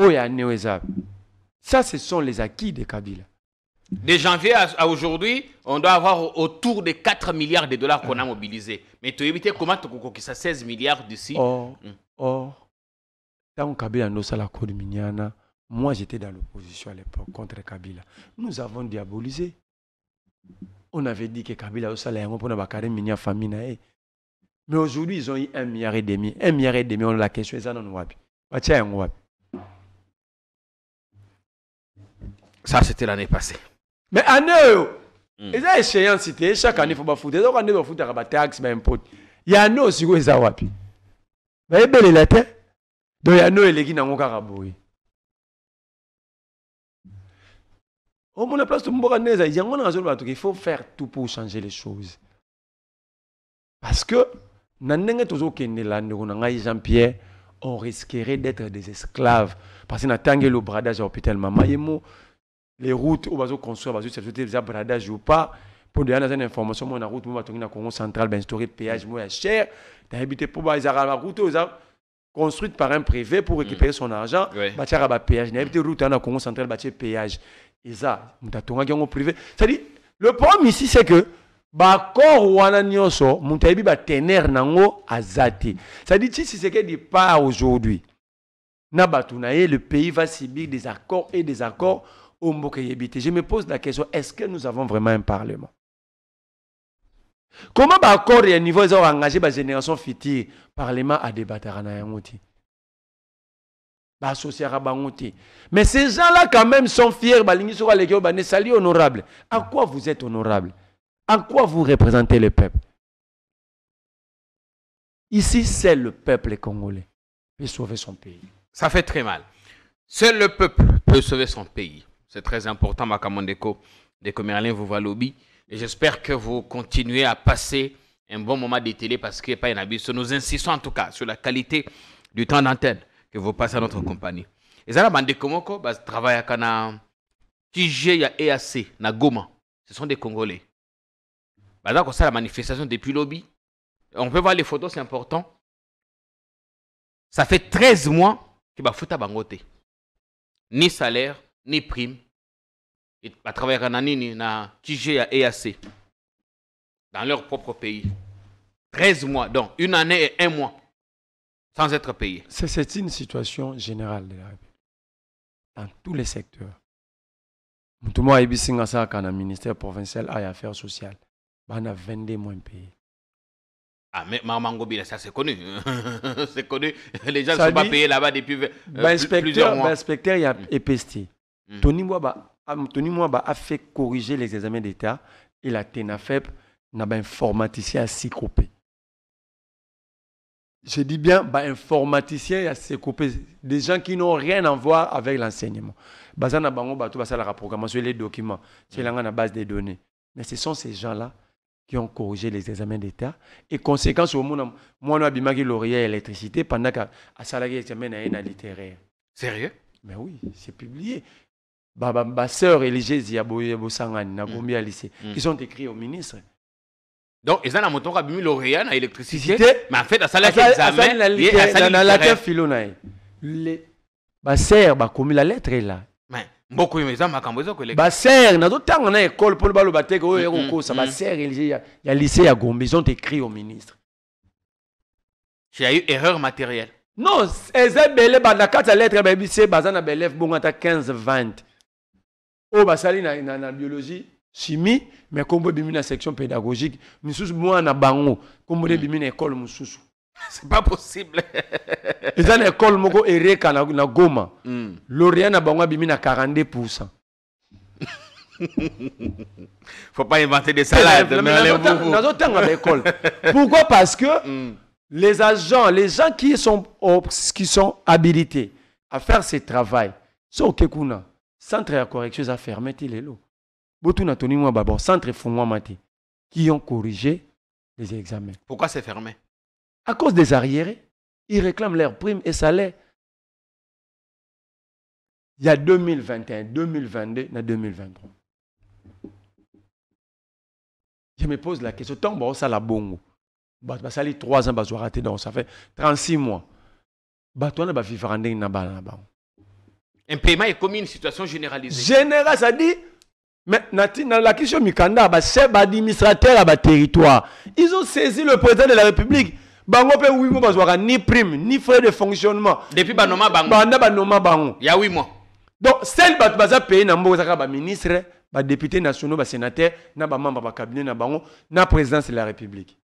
Oya aneo ça ce sont les acquis de kabila de janvier à, aujourd'hui on doit avoir autour de 4 milliards de dollars qu'on a mobilisé mais tu évites comment tu ça 16 milliards d'ici or, mm. or ntango kabila cour de miniana moi j'étais dans l'opposition à l'époque contre kabila nous avons diabolisé on avait dit que kabila a yango mpona bakare minia famille famine. Hein. mais aujourd'hui ils ont eu 1 milliard et demi 1 milliard et demi on la question ils nano wapi batia Ça, c'était l'année passée. Mais à nous, hmm. ils ont échéance, c'était chaque année, il faut pas foutre. Donc, on est foutre à taxes, mais pote. Il y a nous, si vous ont wapi. Mais belle la tête. Donc, il y a nous, les gens qui On a place de Mbokaneza. Il y a un truc, il faut faire tout pour changer les choses. Parce que, na ndenge tozokende la ndeko na jean-pierre on risquerait d'être des esclaves parce que na ntangi le bradage hôpital l'hôpital ye mo les routes où bazo construire bazo c'est des abradages ou pas pour donner une information mon route moi tongina Congo centrale ben instaurer péage moi cher d'habiter pour ba izara la route a construite par un privé pour mm. récupérer son argent ba hein, bah, à ba péage n'habiter route na Congo central ba tiara péage eza mutatonga qui en privé c'est dit le problème ici c'est que ba corps wana nyoso mutaibi ba tenir nango azati ça dit ici c'est que dit pas aujourd'hui na batu le pays va subir des accords et des accords je me pose la question, est-ce que nous avons vraiment un Parlement Comment encore les ils ont engagé la génération future Parlement à débattre à mais ces gens-là, quand même, sont fiers. Salut, honorable. À quoi vous êtes honorable À quoi vous représentez le peuple Ici, c'est le peuple congolais peut sauver son pays. Ça fait très mal. Seul le peuple peut sauver son pays. C'est très important, Makamondeko, des Merlin vous voit lobby. Et j'espère que vous continuez à passer un bon moment de télé parce qu'il a pas Nous insistons en tout cas sur la qualité du temps d'antenne que vous passez à notre compagnie. Et ça, Makamandeko, bah, travaille à Kana, TG, EAC, na Goma. Ce sont des Congolais. Bah, on ça, la manifestation depuis lobby. On peut voir les photos, c'est important. Ça fait 13 mois que Bafuta Bangote. Ni salaire, ni prime à travers un na tigea la EAC dans leur propre pays 13 mois donc une année et un mois sans être payé. c'est une situation générale de la République dans tous les secteurs le monde a dit que le ministère provincial sociales sociales. sociale a 22 mois payé ah mais Maman ça c'est connu. c'est connu. Les gens ne sont pas payés là-bas depuis euh, bah, plusieurs mois. L'inspecteur bah, est mm. pesté. Mm. Tony a fait corriger les examens d'État et la TENAFEP n'a pas informaticien à s'y couper. Je dis bien bah, informaticien à couper, Des gens qui n'ont rien à voir avec l'enseignement. Bazana la sur les documents, c'est mm. la base des données. Mais ce sont ces gens-là qui ont corrigé les examens d'État. Et conséquence, au monde, moi, nous abimaki laurier électricité pendant qu'à je examen à un littéraire. Sérieux? Mais oui, c'est publié ma, ma, ma soeur religieuse qui sont écrits au ministre. Donc, ils ont montant à bimi lauréat à électricité, mais en fait, à ça, l'examen, la lettre filonaï. Ma soeur, ma commis la lettre là. Mais, beaucoup, ils ont ma cambozo que les. Ma soeur, dans tout temps, on a école pour le balobaté, mm, au Héroko, mm, ça, ma mm. soeur, il y a lycée à Gombe, ils ont écrit au ministre. Il y a eu erreur matérielle. Non, ils ont belé, dans bah, la lettre, c'est basé dans l'élève, bon, à 15, 20. Au basali na, na, biologie chimie mais combo ebimi na section pédagogique misusu mwana bango combo ne ebimi na c'est pas possible eza na école moko ereka na, na goma mm. lauréat na bango à na 42 ne faut pas inventer des salades à l'école. pourquoi parce que hmm. les agents les gens qui sont, oh, qui sont habilités à faire ce travail soke kuna centre ya correction a fermé. te lelo botuna toni mwa centre centre efungwama te qui ont corrigé les examens pourquoi c'est fermé à cause des arriérés ils réclament leurs primes et salaires il y a 2021 2022 2023 je me pose la question tant la bongo a basali 3 ans bazwaka te donc ça fait 36 mois un paiement est comme une situation généralisée. Général, ça dit, mais dans la question Mikanda, bah, chef administrateur à bah, territoire, ils ont saisi le président de la République. Bango pe oui bah, mo ni prime ni frais de fonctionnement. Depuis banoma bango. Banda banoma bango. Il y a huit mois. Donc celle qui baza bah, payer na mboka ba ministre, ba député nationaux, ba sénateur, na ba membre bah, cabinet na bango, na présidence de la République.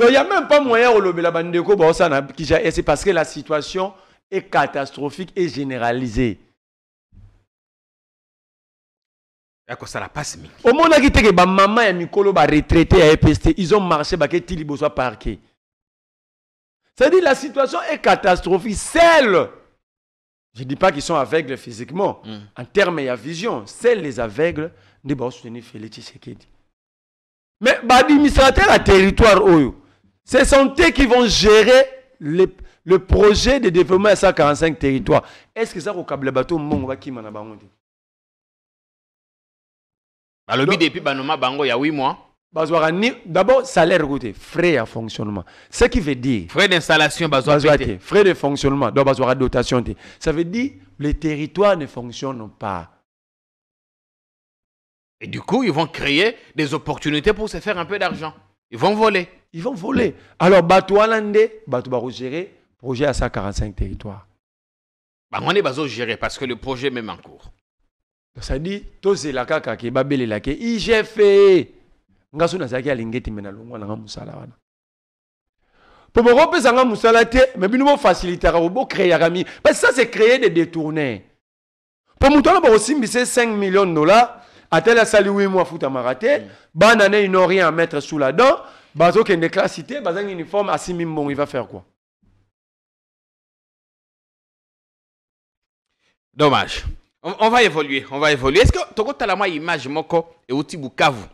Donc il n'y a même pas moyen au lobby la bande c'est parce que la situation est catastrophique et généralisée. ça Au moment où était que ma maman et Mikolo ba retraité à EPST, ils ont marché ba Tilibo soit parqué. C'est-à-dire la situation est catastrophique. Celles, je ne dis pas qu'ils sont aveugles physiquement, hmm. en termes de vision, celles les aveugles ne vont soutenir Félix Tshisekedi. Mais bah, l'administrateur à territoire, où oh, ce sont eux qui vont gérer le projet de développement de 145 territoires. Est-ce que ça, au câble bateau, mon va qui m'en a de Alors, depuis Banoma Bango, il a 8 mois. D'abord, salaire côté, frais à fonctionnement. Ce qui veut dire. Frais d'installation, frais de fonctionnement, donc dotation. Ça veut dire que les territoires ne fonctionnent pas. Et du coup, ils vont créer des opportunités pour se faire un peu d'argent. Ils vont voler. Ils vont voler. Alors, Batoualande, Barou géré projet à 145 territoires. Bah, on est géré, gérer parce que le projet même en cours. Ça dit, la kaka qui babele la ke, IGFE. Eh. Ngasu na zaki alingeti mena longwa na musala wana. Po mo Pour zanga mais nous faciliter, nous bo créer rami. Parce que ça c'est créer des détournés. Pour mutona aussi, 5 millions de dollars, a salué moi fouta maraté mm. banane ils n'ont rien à mettre sous la dent bazo kende classité, cité bazang uniforme asimi bon, il va faire quoi dommage on, va évoluer on va évoluer est-ce que tu la même image moko et outi bukavu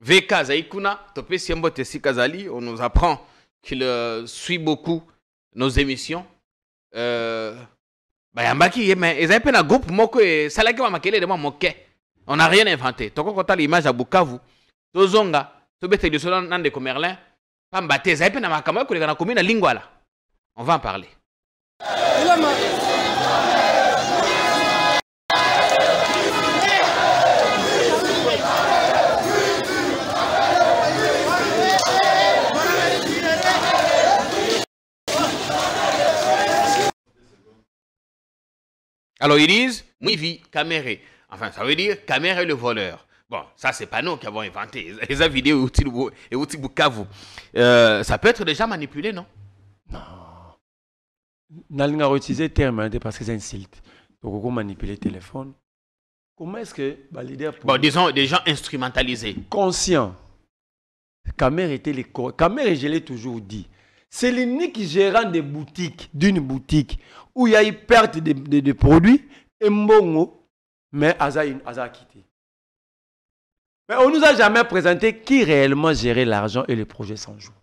VK Zaikuna, Topé Siembo Tessi Kazali, on nous apprend qu'il euh, suit beaucoup nos émissions. Euh, bah, yambaki, mais ils ont un groupe moko et salaki wa makele de moi moke. On n'a rien inventé. Toko kota l'image à Bukavu. Tozonga. Tobete de Solan nande komerlin. Pambate zaipe na makamba kule kana komina lingwala. On va en parler. Alors ils disent, Mwivi Kamere, Enfin, ça veut dire caméra et le voleur. Bon, ça, c'est pas nous qui avons inventé. Les vidéos et outils Euh, Ça peut être déjà manipulé, non Non. avons utilisé terme hein, parce que c'est insulte. Donc, on manipule le téléphone. Comment est-ce que bah, Bon, disons, des gens instrumentalisés. Conscients. Caméra était les Caméra, je l'ai toujours dit, c'est l'unique gérant des boutiques, d'une boutique, où il y a une perte de, produits. Et Mbongo, mais Azain, a quitté. Mais on ne nous a jamais présenté qui réellement gérait l'argent et les projets sans jour.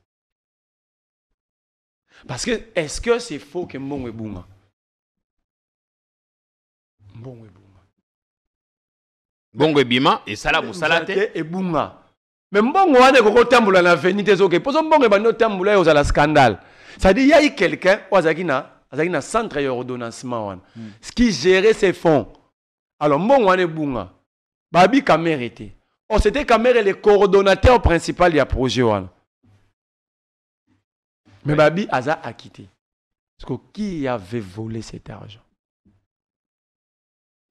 Parce que, est-ce que c'est faux que Mbongwe Bunga Mbongwe Bunga. et Sala Salate Et Bunga. Mais Mbongo a des gros tambours à l'avenir des OK. Pour ça, Mbongo c'est tambour à y scandale. Ça dit, il y a quelqu'un, il y a un centre de redonnancement, hmm. ce qui gérait ces fonds alors mon wana babi kamere te oh, c'était kamere le coordonnateur principal ya projet mais babi aza quitté. parce que qui avait volé cet argent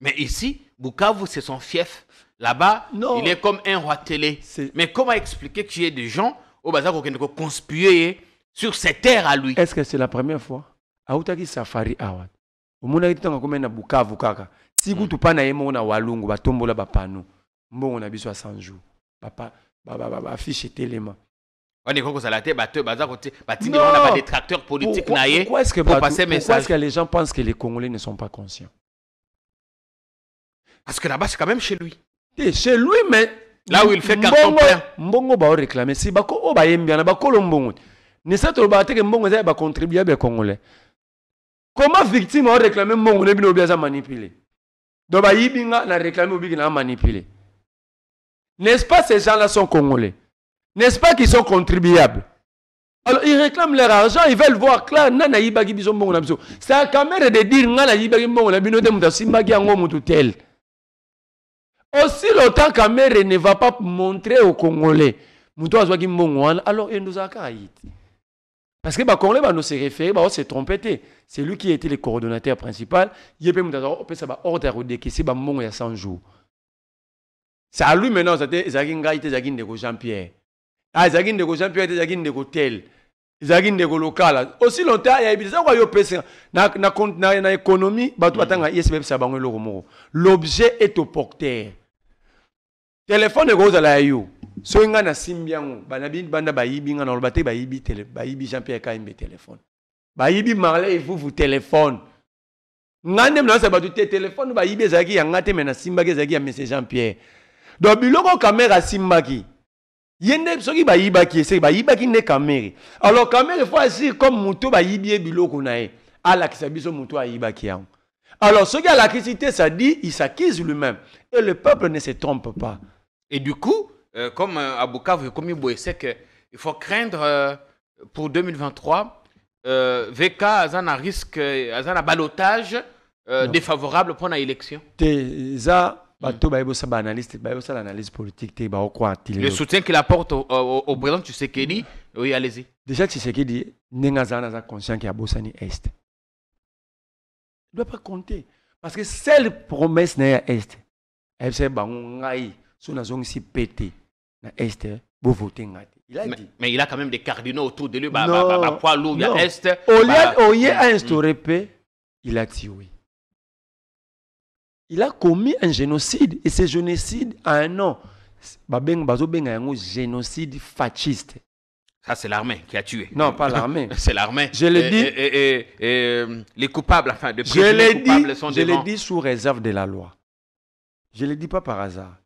mais ici bukavu c'est son fief là-bas il est comme un roi télé mais comment expliquer qu'il y ait des gens au bazar ont sur cette terre à lui est-ce que c'est la première fois Aoutaki safari awa dit bukavu si kutu mpa mm. na ye na walungu batombola bapano mbongo na biso ya 100 jour bafishe telema la tête ba te bato baza batindi politiques na pourquoi politique ce que pour passer ce que les gens pensent que les congolais ne sont pas conscients parce que là-bas c'est quand même chez lui C'est chez lui mais là où il fait carton plein mbongo réclamer, si bako oyo ba bakolo mbongo te à tolobaka te mbongo eza ba à ya congolais comment victime réclamer mbongo na bien oyo aza manipuler donc, bah, il ils na des ou qui na manipulé. N'est-ce pas ces gens-là sont congolais N'est-ce pas qu'ils sont contribuables alors, ils réclament leur argent, ils veulent voir clair. Nana yibagi besoin mon na biso. C'est la caméra de dire nana yibagi mbongo na bino te muta simbagi yango tout tel. Aussi longtemps ne va pas montrer aux Congolais mutu azwaki mon wana, alors nous ayite parce que va bah, on se référé bah, on s'est trompé c'est lui qui était le coordonnateur principal Il ye mpe moto apesa c'est ya il y a 100 jours c'est à lui maintenant Il te ezalaki ngai te jean pierre ah ezalaki ndeko jean pierre te ezalaki ndeko tel ezalaki ndeko local. aussi longtemps il a eu des gens qui ont na, na économie bato batanga yesi bayebisa bango eloko l'objet est au porteur téléphone est au porteur soinga ngai na yango banabi banda bayibi ngai naloba te tele, bayibi jean pierre kayembe telefone bayibi marley vous telefone Ngande mna mnayosala batu te telefone bayibi ezalaki yanga mena simba ke zaki ya monsieur jean pierre donc biloko kamere simba ki. Yende soki bayibaki eseki bayibaki ne kamere alors kamere fo asir comme moto bayibi ye biloko na ye alakisa biso moto ayibaki yango alors soki alakisi ça dit il s'accuse lui-même et le peuple ne se trompe pas et du coup euh, comme à Bukavu, comme que il faut craindre pour 2023 VK a un risque, a un ballotage défavorable pour l'élection. bato bah baanalyste bayebosala analyse politique te Le soutien qu'il apporte au, au, au président tshisekedi oui allez-y déjà tshisekedi ndenge dit na aza conscient a abosani est il doit pas compter parce que seule promesse n'est ye Elle est ayebisaki bango sous la zone si pétée. Est, voter Il a mais, dit. Mais il a quand même des cardinaux autour de lui. Bah, bah, bah, bah il y a Est. Au a instauré paix, il a dit Il a commis un génocide. Et ce génocide a un nom. Babeng Bazo yango génocide fasciste. Ça, c'est l'armée qui a tué. Non, pas l'armée. c'est l'armée. Je le dis. Et, et, et, euh, les coupables, enfin, de je les coupables dit, sont Je le dis sous réserve de la loi. Je ne le dis pas par hasard.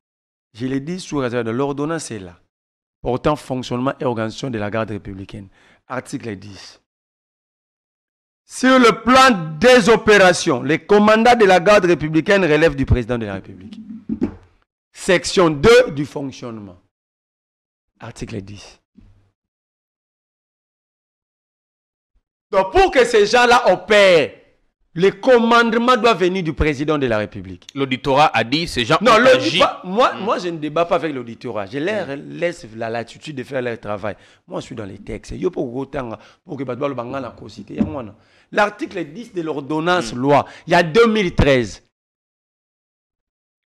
Je l'ai dit sous réserve de l'ordonnance est là. Pourtant, fonctionnement et organisation de la garde républicaine. Article 10. Sur le plan des opérations, les commandants de la garde républicaine relèvent du président de la République. Section 2 du fonctionnement. Article 10. Donc pour que ces gens-là opèrent, le commandement doit venir du président de la République. L'auditorat a dit, ces gens non, moi, mm. moi, je ne débat pas avec l'auditorat. Je leur laisse la latitude de faire leur travail. Moi, je suis dans les textes. L'article 10 de l'ordonnance mm. loi, il y a 2013.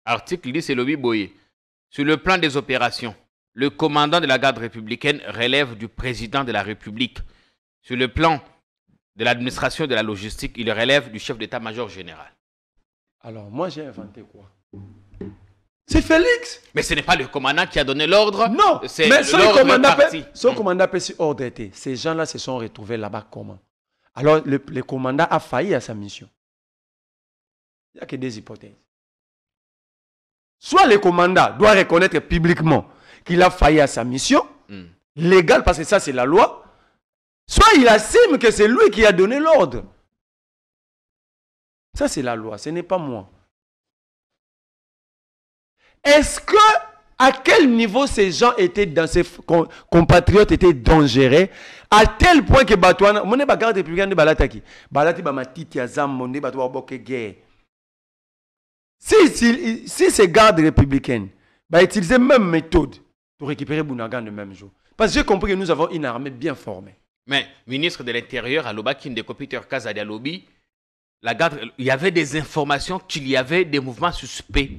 Article 10, c'est le Boyé. Sur le plan des opérations, le commandant de la garde républicaine relève du président de la République. Sur le plan de l'administration de la logistique, il relève du chef d'état-major général. Alors, moi, j'ai inventé quoi C'est Félix Mais ce n'est pas le commandant qui a donné l'ordre. Non C'est Mais son commandant, son hum. commandant ordre Ces gens-là se sont retrouvés là-bas comment Alors, le, commandant a failli à sa mission. Il n'y a que des hypothèses. Soit le commandant doit reconnaître publiquement qu'il a failli à sa mission, hum. légal, parce que ça c'est la loi, Soit il assume que c'est lui qui a donné l'ordre. Ça, c'est la loi, ce n'est pas moi. Est-ce que, à quel niveau ces gens étaient dans ces compatriotes étaient dangérés à tel point que Batouana, mon garde républicaine de Balataki, Balati Azam, mon Si, si, ces gardes républicaines bah, utilisaient même méthode pour récupérer Bounagan le même jour, parce que j'ai compris que nous avons une armée bien formée. Mais ministre de l'Intérieur, à de de Kazadi Alobi, la garde, il y avait des informations qu'il y avait des mouvements suspects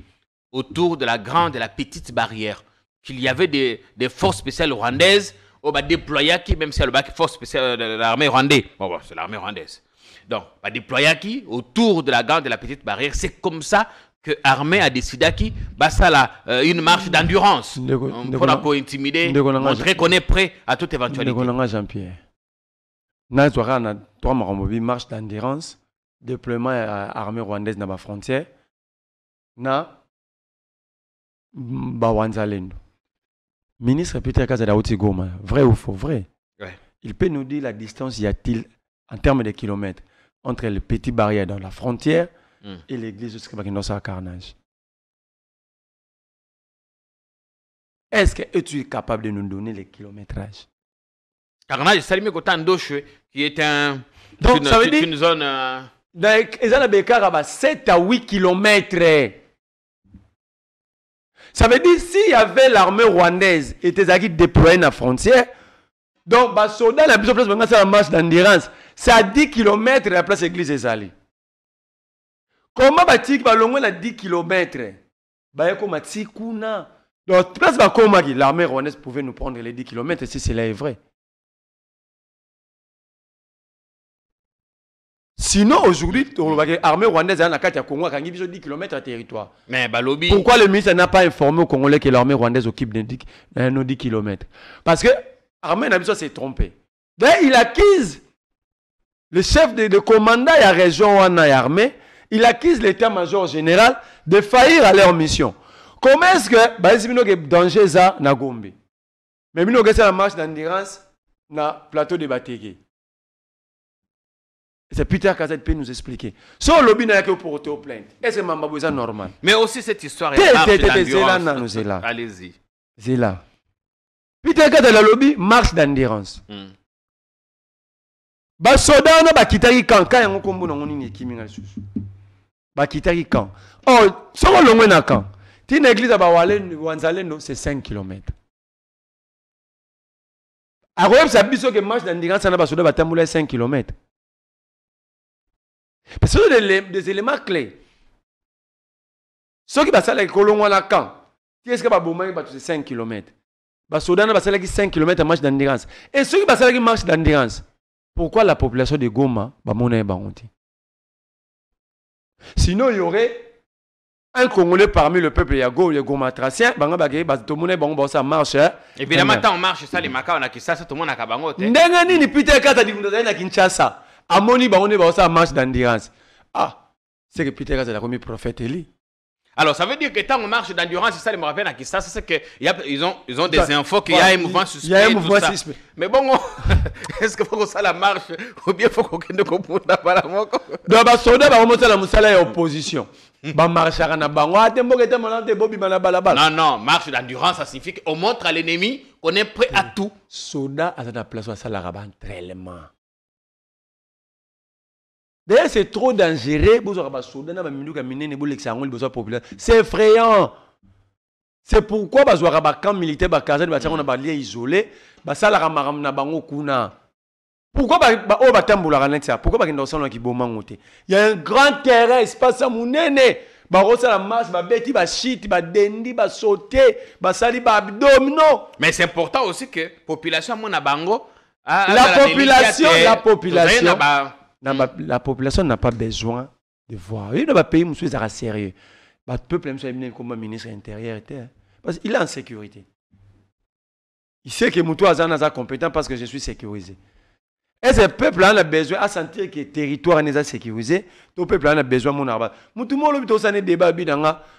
autour de la grande et la petite barrière, qu'il y avait des, forces spéciales rwandaises, au oh, bas qui, même si force spéciale de l'armée rwandaise, bon, c'est l'armée rwandaise. Donc, bah, déployé qui autour de la grande et la petite barrière, c'est comme ça que l'armée a décidé qui bah, ça euh, une marche d'endurance pour intimider, montrer qu'on est prêt à toute éventualité nazwaka na trois makambo marche d'endurance déploiement armée rwandaise dans na frontière. na bawanzalendo ministre peter kazada vrai ou faux vrai il peut nous dire la distance y a-t-il en termes de kilomètres entre les petit barrières dans la frontière hmm. et l'église de dans sa Carnage. Est-ce que tu es capable de nous donner les kilométrages Carnage, Salimi Kota Ndoshwe, qui est un, Donc, une, ça veut dire, une zone. Euh... Dans Ezana 7 à 8 km Ça veut dire, s'il y avait l'armée rwandaise et Tezaki déployée à la frontière, donc, les soldats, la plus place, c'est la marche d'endurance. C'est à 10 km de la place église Ezali. Comment Batik va loin à 10 km bah, Donc, place l'armée rwandaise pouvait nous prendre les 10 km si cela est vrai. Sinon, aujourd'hui, l'armée rwandaise est en hein, Congo, à 10 km de territoire. Mais Balobi. Pourquoi le ministre n'a pas informé au Congolais que l'armée rwandaise occupe euh, nos 10 km Parce que l'armée n'a s'est trompée. D'ailleurs, il accuse le chef de, commandant de la région Wana et armée, il accuse l'état-major général de faillir à leur mission. Comment est-ce que, bah, que danger ça na Gombe Mais y a une marche d'endurance le plateau de Batégué. C'est Peter KZP nous expliquer. So lobby n'a que pour auto plainte. ce que mamba c'est normal. Mais aussi cette histoire est d'endurance. Allez-y. C'est là. Peter KZP la lobby marche d'endurance. Hmm. Ba soda na ba kitaki kan kan yango kombo na ngoni ni kiminga susu. Ba kitaki kan. Oh, soko longwe na camp, Ti une église ba wale wanzalendo c'est 5 km. Akoyebisa biso ke marche d'endurance na ba soda batambola 5 km. Parce que ce sont des éléments clés. Ceux qui passent les colons à la camp, est-ce que Babouma est 5 km Les Soudan passent 5 km de marche d'endurance. Et ceux qui passent la marche d'endurance, pourquoi la population de Goma bah, bah, Sinon, il y aurait un Congolais parmi le peuple Yago, le Goma Tracien, bah, tout le monde est ça marche. Hein. Évidemment, quand on marche, ça, les Maca, on a qui ça, tout le monde a amoni bah, est bah, dans sa marche d'endurance ah c'est que peter a mi prophète eli Alors, ça veut dire que tant on marche d'endurance, c'est ça le rappelle à ça, c'est que y a, ils, ont, ils ont des ça, bah, infos qu'il y a un mouvement suspect. Il y a un mouvement suspect. Mais bon, est-ce qu'il faut que ça la marche ou bien il faut qu'on ne comprenne pas la moque Donc, les soldats vont monter la moussala et opposition. bamarchaka na bango ate mboka ete na balabala non non marche d'endurance ça signifie qu'on montre à l'ennemi qu'on est prêt à hmm. tout soda aza na place oyo asalaka bantrellement D'ailleurs, c'est trop dangereux. C'est effrayant. C'est pourquoi les camp militaire, les casernes, les on a lieu isolé, les salaires na bango kuna. Pourquoi ba o batambola kanet ça? Pourquoi ba kindosan ki bomango te? Il y a un grand terrain, espace munene. Ba rosa la masse, ba beti, ba shit, ba dendi, ba sauter, ba sali, ba abdomino. Mais c'est important aussi que population mon bango la population, la eh, population la population n'a pas besoin de voir. Il n'a pays, monsieur, c'est sérieux. Bah, le peuple, même comme ministre intérieur était. Hein. Parce qu'il est en sécurité. Il sait que Moutou Azan est compétent parce que je suis sécurisé. Et ce peuple a besoin de sentir que le territoire est sécurisé. Le peuple a besoin de mon Tout Moutou Molo, il débat. Il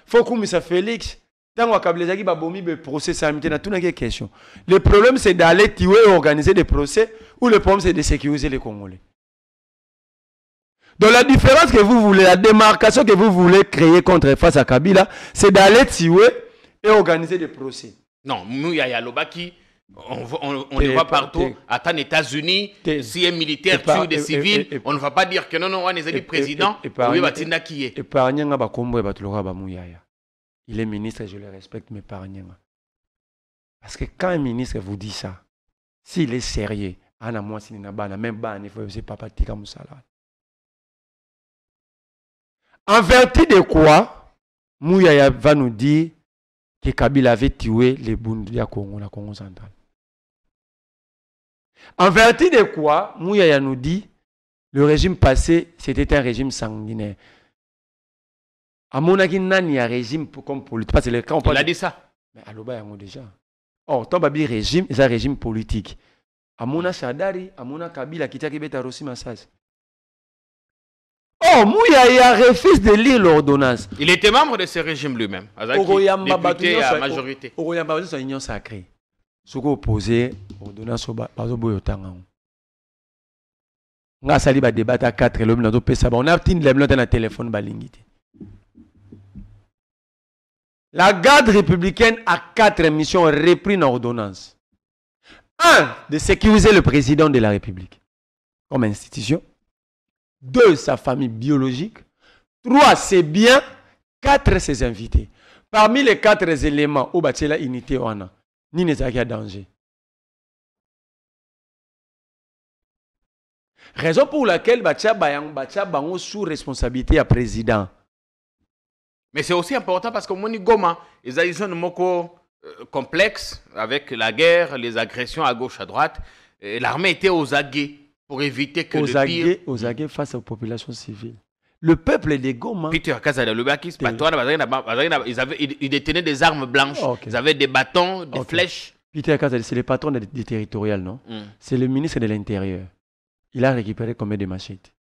faut que M. Félix. Tant que bah, les procès, ça n'a Le problème, c'est d'aller tuer organiser des procès ou le problème, c'est de sécuriser les Congolais. Donc la différence que vous voulez, la démarcation que vous voulez créer contre face à Kabila, c'est d'aller tuer et organiser des procès. Non, nous, a Lobaki, on, on, on les voit partout. tant États-Unis, si un militaire tue des civils, on ne va pas dire que non, non, on est président. Oui, et Batulora Il est ministre je le respecte, mais épargnant. Parce que quand un ministre vous dit ça, s'il est sérieux, ah il même il faut papa ça Moussala. En vertu de quoi Mouyaya va nous dire que Kabila avait tué les Bundia à Congo, la Congo centrale. En vertu de quoi Mouyaya nous dit le régime passé, c'était un régime sanguinaire. À mon avis, il y a un régime comme politique. Parce que quand on parle... Il a dit ça. Mais à l'oba, il y déjà. Or, tant babi régime, c'est un régime politique. À mon avis, Sadari, à Kabila, qui t'a Oh, Mouya a refuse de lire l'ordonnance. Il était membre de ce régime lui-même. Okoyamba député à majorité. Okoyamba Batou, c'est union sacrée. Ce qu'on posez, l'ordonnance, Batou Boyotanga. On a sali le débat à 4 et l'homme n'a pas ça. On a obtenu le dans le téléphone La garde républicaine a quatre missions repris dans l'ordonnance. Un, de sécuriser le président de la République comme institution. Deux, sa famille biologique. Trois, ses biens. Quatre, ses invités. Parmi les quatre éléments, au bâti la unité, a. Ni les danger. Raison pour laquelle a Bango sous responsabilité à président. Mais c'est aussi important parce que Moni Goma, ils a une moko euh, complexe avec la guerre, les agressions à gauche, à droite. L'armée était aux aguets pour éviter que Ozage, le pire... aguets face aux populations civiles. Le peuple des Goma... Hein. Peter Kazada, le Bakis, ils, avaient, ils, détenaient des armes blanches, ils avaient des bâtons, des flèches. Peter Kazada, c'est le patron des, des territoriales, non hmm. C'est le ministre de l'Intérieur. Il a récupéré combien de machettes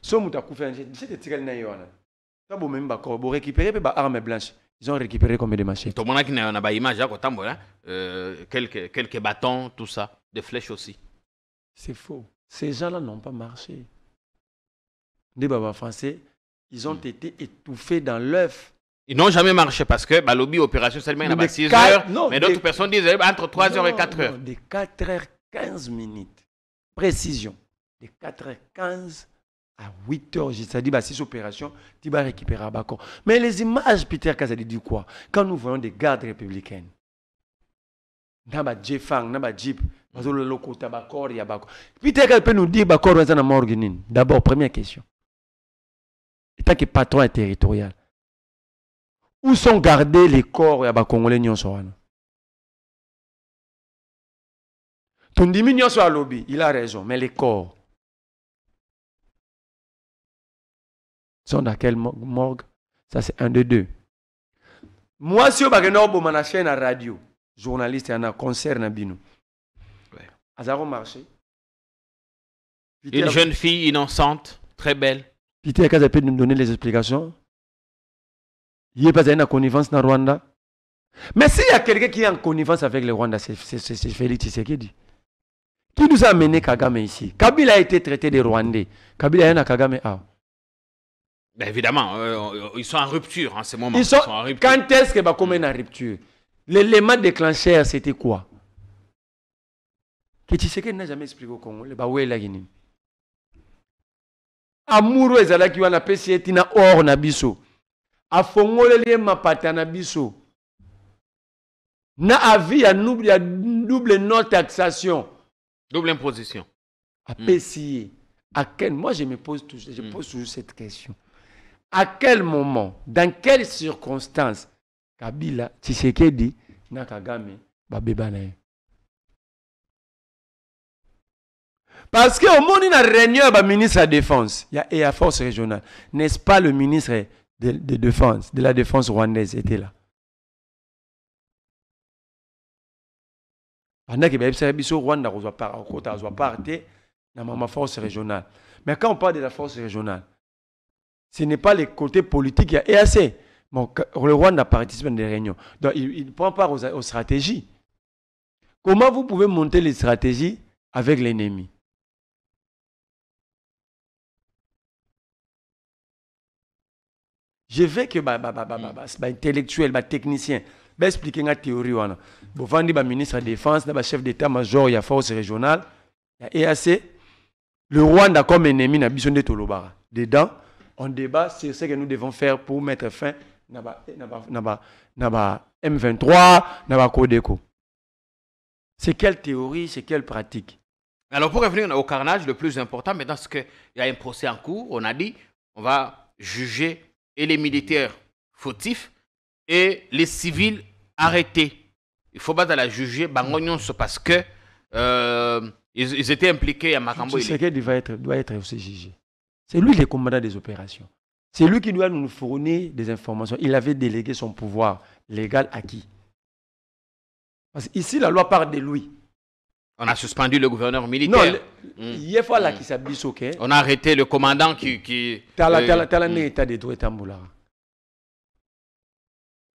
So Moutakoufé, c'était même récupéré des armes blanches. Ils ont récupéré combien de machettes Il y a des image, hein, euh, quelques bâtons, tout ça, des flèches aussi. C'est faux. Ces gens-là n'ont pas marché. Les babas français, ils ont mm. été étouffés dans l'œuf. Ils n'ont jamais marché parce que bah, lobby opération seulement il y a 6 heures. mais d'autres personnes disent eh, entre 3 h et 4 h des 4 h 15 minutes. Précision. De 4 h 15 à 8 h J'ai dit dire bah, 6 opérations, tu vas récupérer à Mais les images, Peter Kazadi du quoi Quand nous voyons des gardes républicaines, dans ma Jefang, dans ma Jeep, bazolola a le corps. bako viteka peut nous dire bakore eza na morgue nini d'abord première question tant que patron est territorial où sont gardés les corps ya les nyonso wana hein, tondimi nyonso l'lobby, il a raison mais les corps sont dans quelle morgue ça c'est un de deux Moi, oyo bakenda koboma na chaîne à radio journaliste un concert na marché. Une jeune fille innocente, très belle. Peter Kaza peut nous donner les explications. Il n'y a pas de connivence dans Rwanda. Mais s'il y a quelqu'un qui est en connivence avec le Rwanda, c'est Félix Tshisekedi. Qui nous a amené Kagame ici Kabila a été traité de Rwandais. Kabila est un Kagame A. Ah. Ben, évidemment, euh, euh, ils sont en rupture en hein, ce moment. Ils sont, en rupture. Quand est-ce que va est une rupture L'élément déclencheur, c'était quoi que Tshisekedi n'a jamais expliqué au Congolais, bah est là, il qui ezalaki a pesi eti na or na biso afongoleli ma la vie. biso na a ya double non taxation double imposition A hmm. à quel moi je me pose hmm. toujours je pose cette question à quel moment dans quelles circonstances Kabila Tshisekedi na Kagame dit, na Parce qu'au monde, il y a réunion le ministre de la Défense. Il y a et force régionale. N'est-ce pas le ministre de, défense, de la Défense rwandaise était là? Pendant que le Rwanda ne pas dans ma force régionale. Mais quand on parle de la force régionale, ce n'est pas les côtés politiques, il y a EAC. le Rwanda participe à des réunions. il, prend part aux stratégies. Comment vous pouvez monter les stratégies avec l'ennemi je veux que les intellectuels, les techniciens expliquent la intellectuel technicien expliquer la théorie ministre de la défense na chef d'état-major la force régionale ya EAC le Rwanda comme ennemi na besoin de tolobara dedans on débat sur ce que nous devons faire pour mettre fin à M23 à ba Codeco c'est quelle théorie c'est quelle pratique alors pour revenir au carnage le plus important maintenant c'est que y a un procès en cours on a dit on va juger et les militaires fautifs et les civils arrêtés. Il ne faut pas la juger parce que euh, ils, étaient impliqués à Makambo. il... doit être, doit être aussi jugé. C'est lui le commandant des opérations. C'est lui qui doit nous fournir des informations. Il avait délégué son pouvoir légal à qui Parce qu'ici, la loi parle de lui. On a suspendu le gouverneur militaire. Non, fois là qui On a arrêté le commandant qui qui. Tala de droit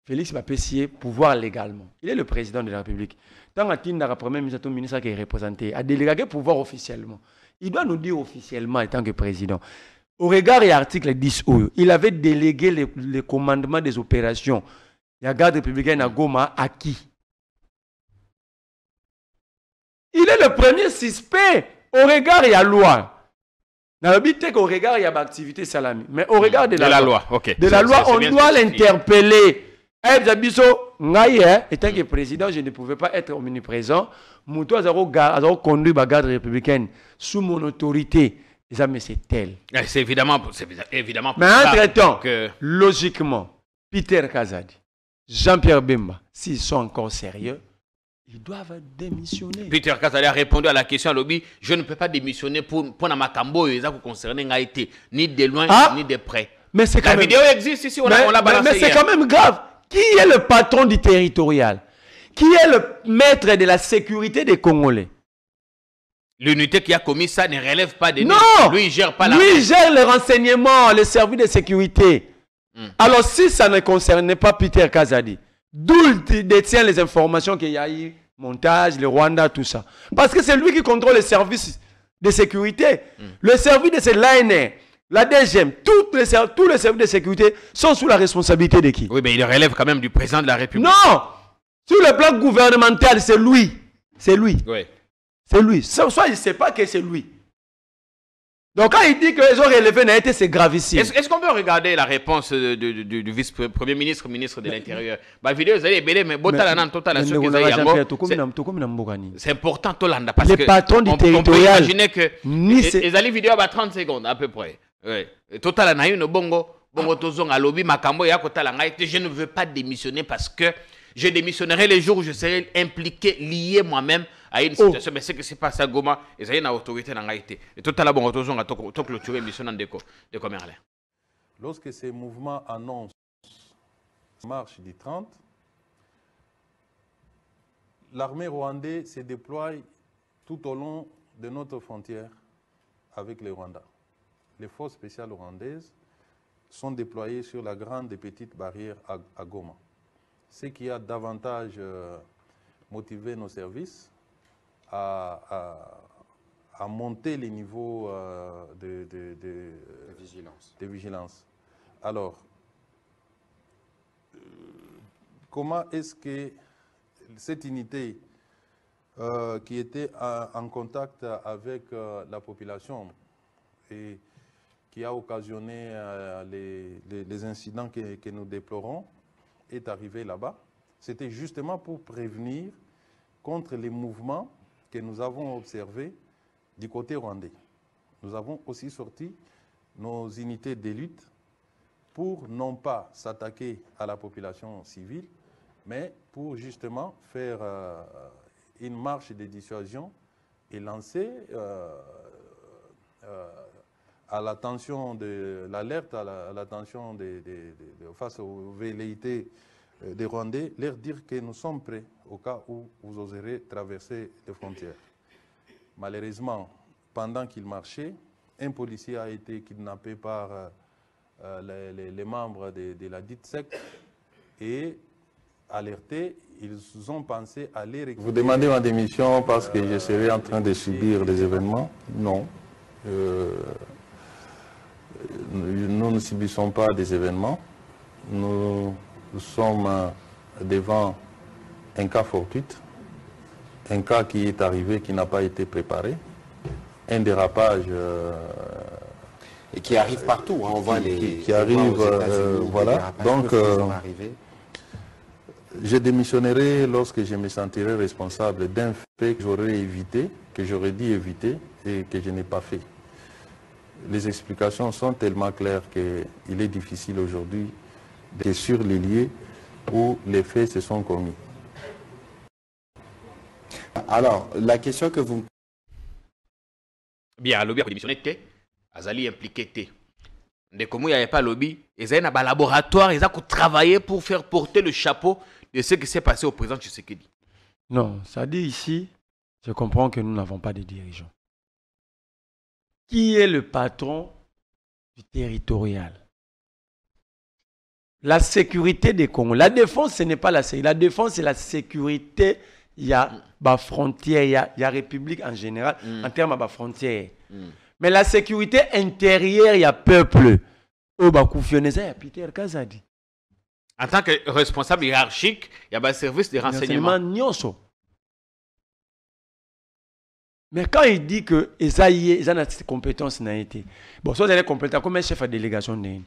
Félix Mapessier, pouvoir légalement. Il est le président de la République. Tant à a premier ministre, ministre qui est représenté, a délégué pouvoir officiellement. Il doit nous dire officiellement en tant que président. Au regard de l'article 10, il avait délégué le, commandement des opérations. Il garde républicaine à Goma à qui il est le premier suspect au regard de la loi. qu'au regard il y a activité salami, mais au regard de la, loi, de la on doit l'interpeller. Eh hein, tant que président, je ne pouvais pas être omniprésent. ne pouvais pas conduit garde républicaine sous mon autorité. mais c'est tel. Eh, c'est évidemment, évidemment. mais entre temps, que... logiquement, Peter Kazadi, Jean-Pierre Bemba, s'ils sont encore sérieux, ils doivent démissionner. Peter Kazadi a répondu à la question à Lobby je ne peux pas démissionner pour pour cambo et ça n'a été ni de loin ah, ni de près. Mais c'est la vidéo existe ici, on l'a Mais, c'est quand même grave. Qui est le patron du territorial Qui est le maître de la sécurité des Congolais L'unité qui a commis ça ne relève pas des. Non Lui, il gère pas la. Lui, il gère les renseignements, les services de sécurité. Hmm. Alors, si ça ne concernait pas Peter Kazadi, d'où il détient les informations qu'il y a eu montage, le Rwanda, tout ça. Parce que c'est lui qui contrôle les services de sécurité. Mm. Le service de ces l'ANR, la DGM, tous les, services de sécurité sont sous la responsabilité de qui Oui, mais il relève quand même du président de la République. Non Sur le plan gouvernemental, c'est lui. C'est lui. C'est lui. Soit il ne sait pas que c'est lui. Donc quand il dit qu'ils ont c'est gravissime. Est-ce qu'on peut regarder la réponse du, vice-premier ministre, ministre de l'Intérieur bah, vidéo, mais C'est important, Tolanda, parce que... Les patrons du territorial... que... 30 secondes, à peu près. bongo, bongo, ah. makambo, je ne veux pas démissionner parce que... Je démissionnerai les jours où je serai impliqué, lié moi-même à une oh. situation. Mais ce qui se passe à Goma, et ça autorité dans réalité. Et tout à l'heure, on à de Lorsque ces mouvements annoncent la marche du 30, l'armée rwandaise se déploie tout au long de notre frontière avec les Rwandais. Les forces spéciales rwandaises sont déployées sur la grande et petite barrière à Goma ce qui a davantage euh, motivé nos services à, monter les niveaux euh, de, vigilance. de, vigilance. Alors, euh, comment est-ce que cette unité qui était en contact avec la population et qui a occasionné les, incidents que, nous déplorons, est arrivé là-bas, c'était justement pour prévenir contre les mouvements que nous avons observés du côté rwandais. Nous avons aussi sorti nos unités de lutte pour non pas s'attaquer à la population civile, mais pour justement faire euh, une marche de dissuasion et lancer euh, euh, à l'attention de l'alerte, à l'attention face aux velléités euh, des Rwandais, leur dire que nous sommes prêts au cas où vous oserez traverser les frontières. Malheureusement, pendant qu'ils marchaient, un policier a été kidnappé par euh, euh, les, membres de, la dite secte et alertés, ils ont pensé aller Vous demandez ma démission parce que je serais en train de subir des événements Non nous ne subissons pas des événements. Nous, sommes euh, devant un cas fortuit, un cas qui est arrivé, qui n'a pas été préparé, un dérapage... Euh, et qui arrive partout, hein, on voit les... Qui, arrive, euh, voilà, donc... je démissionnerai lorsque je me sentirai responsable d'un fait que j'aurais évité, que j'aurais dit éviter et que je n'ai pas fait les explications sont tellement claires qu'il est difficile aujourd'hui de sur les lieux où les faits se sont commis. Alors, la question que vous... Bien, lobby a démissionné, Azali impliqué, il n'y avait pas lobi un laboratoire, ils ont travaillé pour faire porter le chapeau de ce qui s'est passé au président dit. non ça dit ici je comprends que nous n'avons pas de dirigeants qui est le patron du territorial la sécurité des Congo. La défense, ce n'est pas la sécurité. La défense, c'est la sécurité. Il y a la mm. frontière, il y a, la République en général, mm. en termes de frontières. Mm. Mais la sécurité intérieure, il y a peuple. Au Peter Kazadi. En tant que responsable hiérarchique, il y a un service de renseignement. Mais quand il dit que Esaïe, ils ont cette compétence n'a été. Bon, ça c'est compétence comme un chef de délégation n'est.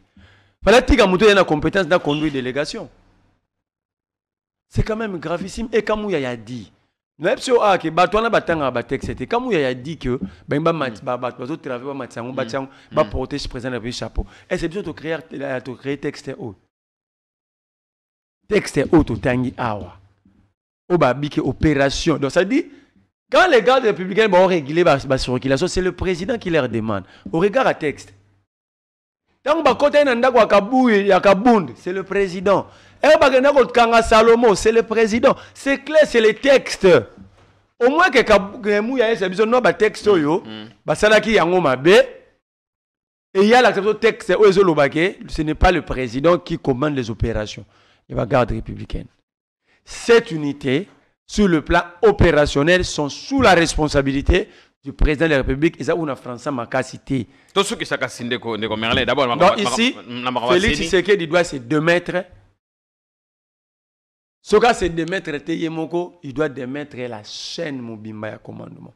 Voilà tika muto yana compétence dans conduire délégation. C'est quand même gravissime et comme il a dit Nepsio a que batwana batanga ba texte c'était comme il a dit que ben ba mat ba ba tozo travailler ba matsango mm. ba mm. porter ba président de chapeau. Et c'est bien de créer de créer texte haut. Texte haut to tangi awa. que opération. Donc ça dit quand les gardes républicains vont régler, la circulation, c'est le président qui leur demande. Au regard à texte. Tant que c'est le président. Salomon, c'est le président. C'est clair, c'est le texte. Au moins que Kabouya ait ce besoin de texte, mm. a un Mabe, et il y a l'acceptation texte, ce n'est pas le président qui commande les opérations. Il y a la garde républicaine. Cette unité, sur le plan opérationnel sont sous la responsabilité du président de la République, Isaouna François Makasité. Tout ce qui s'est d'abord. Donc ici, Félix Tshisekedi doit se démettre. Ce cas, c'est démettre Teyemoko, il doit démettre la chaîne Mobimba à commandement,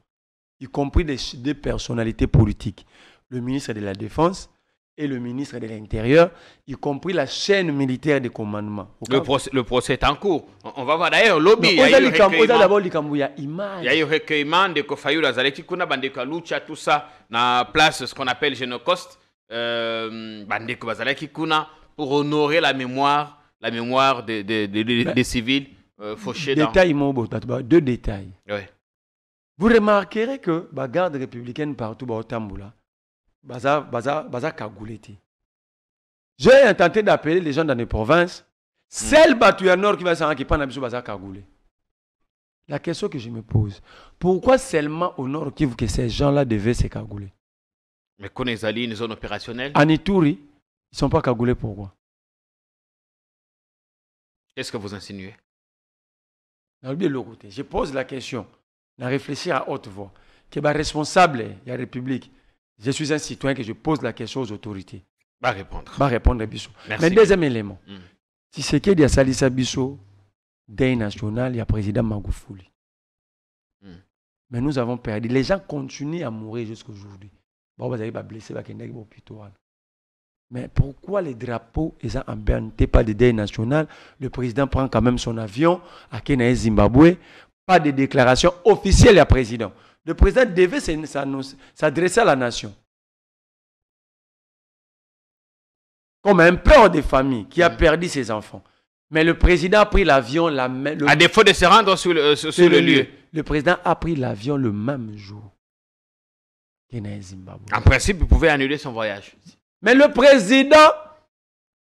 y compris des, des personnalités politiques. Le ministre de la Défense, et le ministre de l'Intérieur, y compris la chaîne militaire de commandement. Le procès, est en cours. On, va voir d'ailleurs lobby. Il y a eu recueillement de Kofayou Zaleti, Kuna Bandeka, Lucha, tout ça, dans la place ce qu'on appelle Génocoste, euh, pour honorer la mémoire, la mémoire des, ben, civils euh, fauchés. dans... deux détails. Oui. Vous remarquerez que la bah, garde républicaine partout, bah, au Tamboula, baza, baza, baza j'ai d'appeler les gens dans les provinces hmm. seul tu en nord qui va s'en qui prend baza kagoulé la question que je me pose pourquoi seulement au nord que ces gens-là devaient se cagouler mais qu'on est une zone opérationnelle en Ituri ils sont pas cagoulés pourquoi qu'est-ce que vous insinuez je pose la question, La réfléchir à haute voix, que est responsable de la République, je suis un citoyen que je pose la question aux autorités. Va répondre. Va répondre à Bissot. Mais deuxième élément. Mm. Si c'est qu'il y a Salissa Bissot, National, il y a président Mangoufouli. Mm. Mais nous avons perdu. Les gens continuent à mourir jusqu'à aujourd'hui. Bon, vous avez blessé, vous Mais pourquoi les drapeaux, ils ont pas de Day National Le président prend quand même son avion à Kenya Zimbabwe. Pas de déclaration officielle à président. Le président devait s'adresser à la nation. Comme un père de famille qui a perdu ses enfants. Mais le président a pris l'avion la même. À défaut de se rendre sur le, lieu. Le président a pris l'avion le même jour. En principe, il pouvait annuler son voyage. Mais le président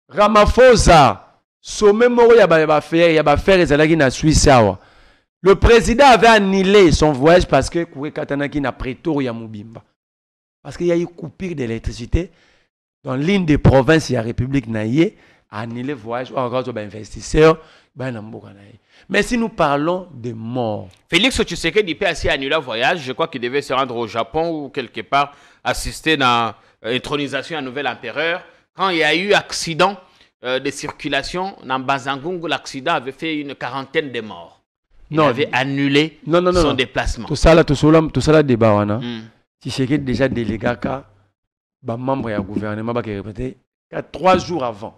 Ramaphosa, sommet mémoire ya ezalaki le président avait annulé son voyage parce que Kouekatanaki n'a Pretoria Mubimba. Parce qu'il y a eu coupure d'électricité dans l'une des provinces de la République Naïe, annulé voyage, ou encore investisseurs. Ben, Mais si nous parlons de morts. Félix que dit a annulé le voyage, je crois qu'il devait se rendre au Japon ou quelque part assister euh, à l'intronisation d'un nouvel empereur. Quand il y a eu accident euh, de circulation, dans Bazangung, l'accident avait fait une quarantaine de morts il avait annulé son déplacement. Tout ça là, tout tout hein, hein. Hmm. Si c'est déjà délégué bah, membre du gouvernement bah, répété trois jours avant.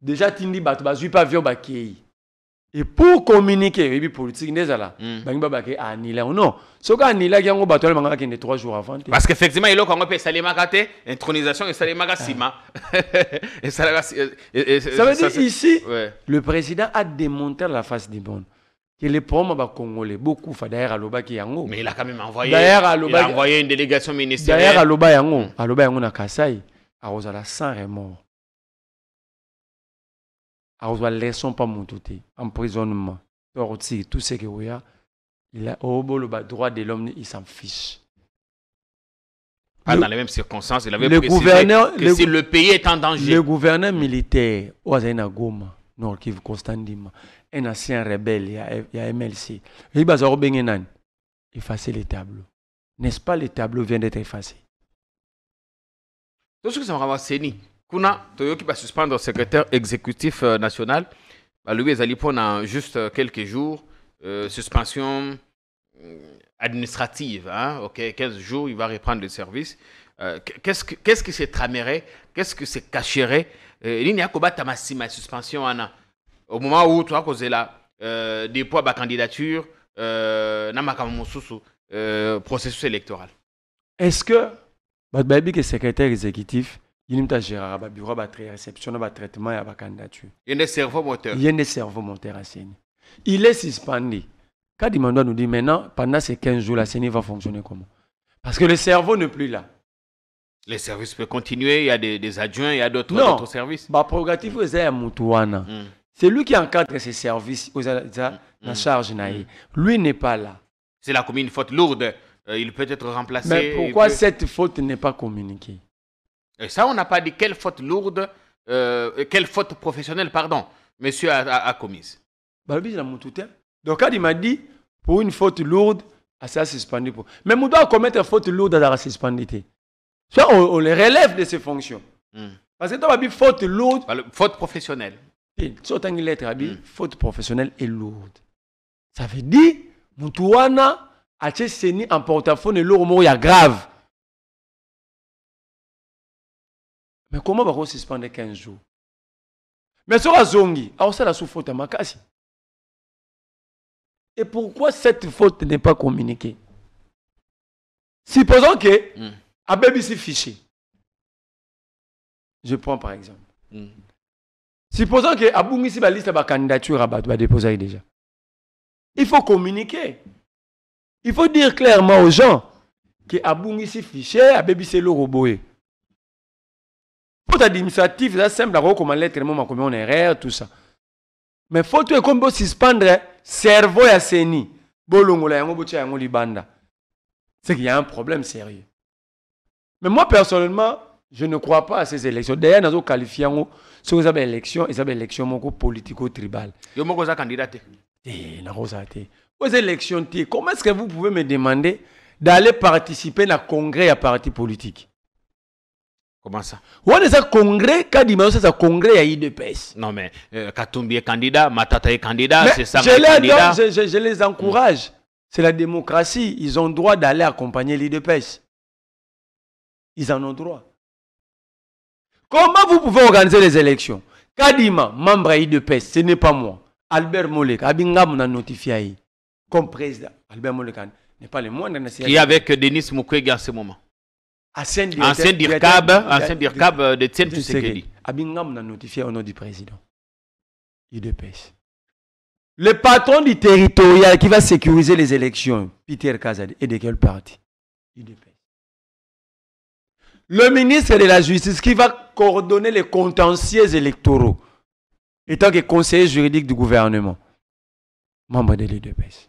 Déjà tu bato pas vieux ba et pour communiquer et puis politique déjà là bangi ba baké anila non soko anila yango bato manga kende 3 jours avant parce qu'effectivement il a pe salema kate intronisation et salema kasima ah. et ça veut dire ici le président a démontré la face du monde que les pommes bah, congolais beaucoup fa d'ailleurs à l'oba qui yango mais il a quand même envoyé à il a envoyé une délégation ministérielle d'ailleurs à l'oba yango à l'oba yango na Kasai à Rosala sans remords aozwa leson pas motu te emprisonnement toro tout ce que bout Le droit de l'homme il s'en fiche pas dans les mêmes circonstances il avait le précisé que le, si le pays est en danger le gouverneur militaire oazali na goma nord un ancien rebelle il y a mlc Il Il a effacé effacer les tableaux n'est-ce pas les tableaux viennent d'être effacés tout ce que ça va c'est seni kuna toyoki suspendre secrétaire exécutif euh, national bah, Louis ezali prendre juste euh, quelques jours euh, suspension administrative hein, ok 15 jours il va reprendre le service qu'est-ce qu'est-ce qui se tramerait qu'est-ce qui se cacherait n'y a pas de suspension au moment où tu as causé là, des candidature, na candidature, processus électoral est-ce que bébé bah, secrétaire exécutif bah, bah, bah, il y a bureau, réception, traitement candidature. Il y a des cerveaux moteurs. Il y a des cerveaux moteurs à Séné Il est suspendu. Quand il nous dit maintenant, pendant ces 15 jours, la Séné va fonctionner comment Parce que le cerveau n'est plus là. Les services peuvent continuer, il y a des, adjoints, il y a d'autres services. Non, le c'est a Moutouana. Hmm. C'est lui qui encadre ces services, aux hmm. la charge. Lui n'est pas là. C'est la commune une faute lourde. Euh, il peut être remplacé. Mais pourquoi cette faute n'est pas communiquée et ça, on n'a pas dit quelle faute lourde, euh, quelle faute professionnelle, pardon, monsieur a, a, a commise. Donc, quand il m'a dit, pour une faute lourde, ah, ça suspendu. Mais on doit commettre une faute lourde à la suspendité. Soit on, le les relève de ses fonctions. Hmm. Parce que tu as dit faute lourde. Faute professionnelle. Si tu as une lettre, mm. faute professionnelle est lourde. Ça veut dire, Moutouana a été en porte-à-faux, lourd, y a grave. Mais comment va-t-on suspendre 15 jours mais zongi, azongi la sous faute ma makasi et pourquoi cette faute n'est pas communiquée supposons que mm. abebisi fiché. je prends par exemple hmm. supposons que abungisi liste à candidature à bato déposer déjà il faut communiquer il faut dire clairement aux gens que abungisi fiche, abebisi le c'est administratif, ça simple comment l'être, mo comment on erreur tout ça mais que que ekomi suspendre, cerveau ya seni bolongola yango botya yango libanda c'est qu'il y a un problème sérieux mais moi personnellement je ne crois pas à ces élections d'ailleurs nous qualifie qualifié élections eza baélection vous élections moko politico tribal yo moko oza candidat Eh, te te avez comment est ce que vous pouvez me demander d'aller participer un congrès à parti politique Comment ça Ou un congrès kadima yo à congrès à idps e non mais euh, katumbi est candidat matata est candidat c'est ça je, je, les encourage c'est la démocratie ils ont droit d'aller accompagner l'idps e ils en ont droit comment vous pouvez organiser les élections kadima membre à idps e ce n'est pas moi albert molek abingam a notifié comme président albert molek n'est pas le moindre qui avec denis mukwege en ce moment ancien Cab ancien directeur de Tien Tusekedi. Abingam a notifié au nom du président. IDEPES. Le patron du territorial qui va sécuriser les élections, Peter Kazadi, est de quel parti dépêche. Le ministre de la Justice qui va coordonner les contentieux électoraux, étant que conseiller juridique du gouvernement, membre de l'UDPS.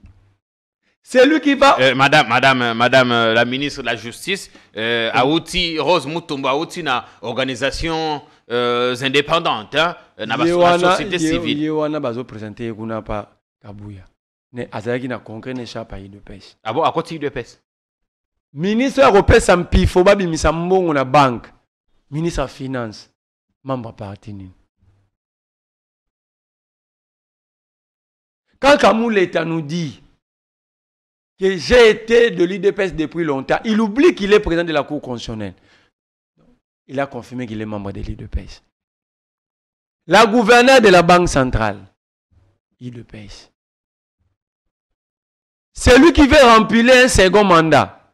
C'est lui qui va. Euh, madame, madame, euh, madame euh, la ministre de la Justice, euh, Aouti, Rose Mutumba, Aouti, na organisation euh, indépendante, hein, na yewana, société civile. na bazo présenté kuna pa kabuya. Ne azaki na congrès ne chapa de pêche. Ah bon, à quoi tu de pêche? Ministre européen sampi faut babi misambongo na banque. Ministre de finance, membre appartenu. Quand Kamou l'État nous dit que j'ai été de l'IDPS depuis longtemps. Il oublie qu'il est président de la Cour constitutionnelle. Il a confirmé qu'il est membre de l'IDPS. La gouverneure de la Banque centrale, C'est Celui qui veut remplir un second mandat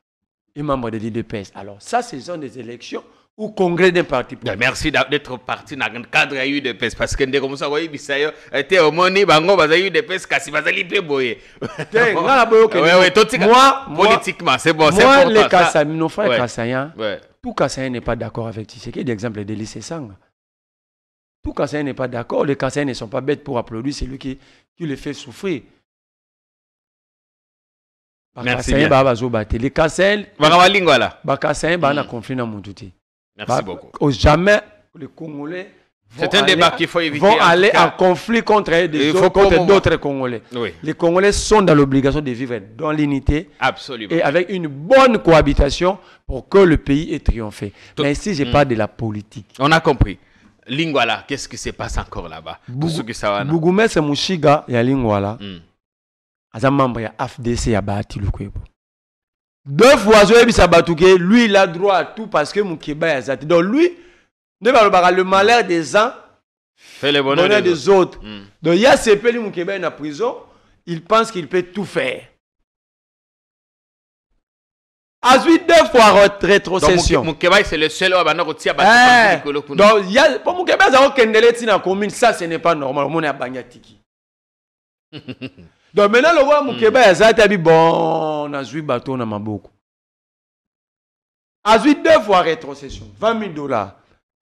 est membre de l'IDPS. Alors ça, ce sont des élections ou congrès d'un parti Merci d'être parti dans un cadre de l'UDPS parce que comme ça, vous voyez, était au moni, bango, vous avez UDPS, kasi, vous allez bien boyer. Moi, politiquement, c'est bon, c'est Moi, les Kassaïens, nos frères Kassaïens, tout Kassaïen n'est pas d'accord avec Tshisekedi, l'exemple de lycée Sang. Tout Kassaïen n'est pas d'accord, les Kassaïens ne sont pas bêtes pour applaudir celui qui, qui les fait souffrir. Merci bien. Les Kassaïens, ils sont en conflit dans mon tout. Merci bah, beaucoup. Jamais les Congolais Vont aller en conflit contre d'autres Congolais. Les Congolais sont dans l'obligation de vivre dans l'unité. Et avec une bonne cohabitation pour que le pays ait triomphé. Mais ici, je mm. parle de la politique. On a compris. Lingwala, qu'est-ce qui se passe encore là-bas Bougoumé, c'est Mouchiga, il y a Lingwala. il a AFDC, a deux fois lui il a droit à tout parce que mokeba a zaté. donc lui le malheur des uns fait le bonheur, bonheur des, des autres, Mm. donc pays asepeli mokeba est en prison il pense qu'il peut tout faire Ensuite, deux fois rétrocession mokeba c'est le seul oyo abanda kotia bato donc pour mpo mokeba aza dans la commune ça ce n'est pas normal est abandi atiki donc maintenant lokola hmm. mokeba aza te abi bon azwi bato na maboko azwi deux fois rétrocession 20 000 dollars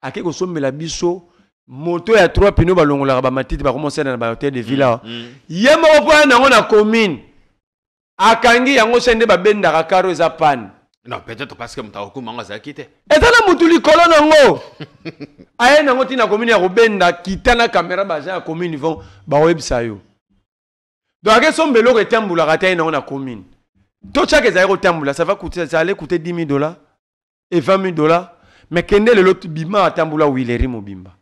akei kosombela biso moto ya trois pino balongolaka bamatiti bakomosana na bahotel de villa mm. ye moko mpo ya nango na commune akangi yango se nde babendaka karo eza pane non peut-être parce que moto akokumango azalaki te eza na motu likolo nango aye nango ntina commune ya kobenda kita na kamera baza ya commune vont baoyebisa yo donc akesomba eloko etambolaka en aye dans la commune tout tocaka ezali kotambola ça va coûter ça va coûter 10 000 dollars et 20 000 dollars mais quand kende lelo bima atambola Vous mobimba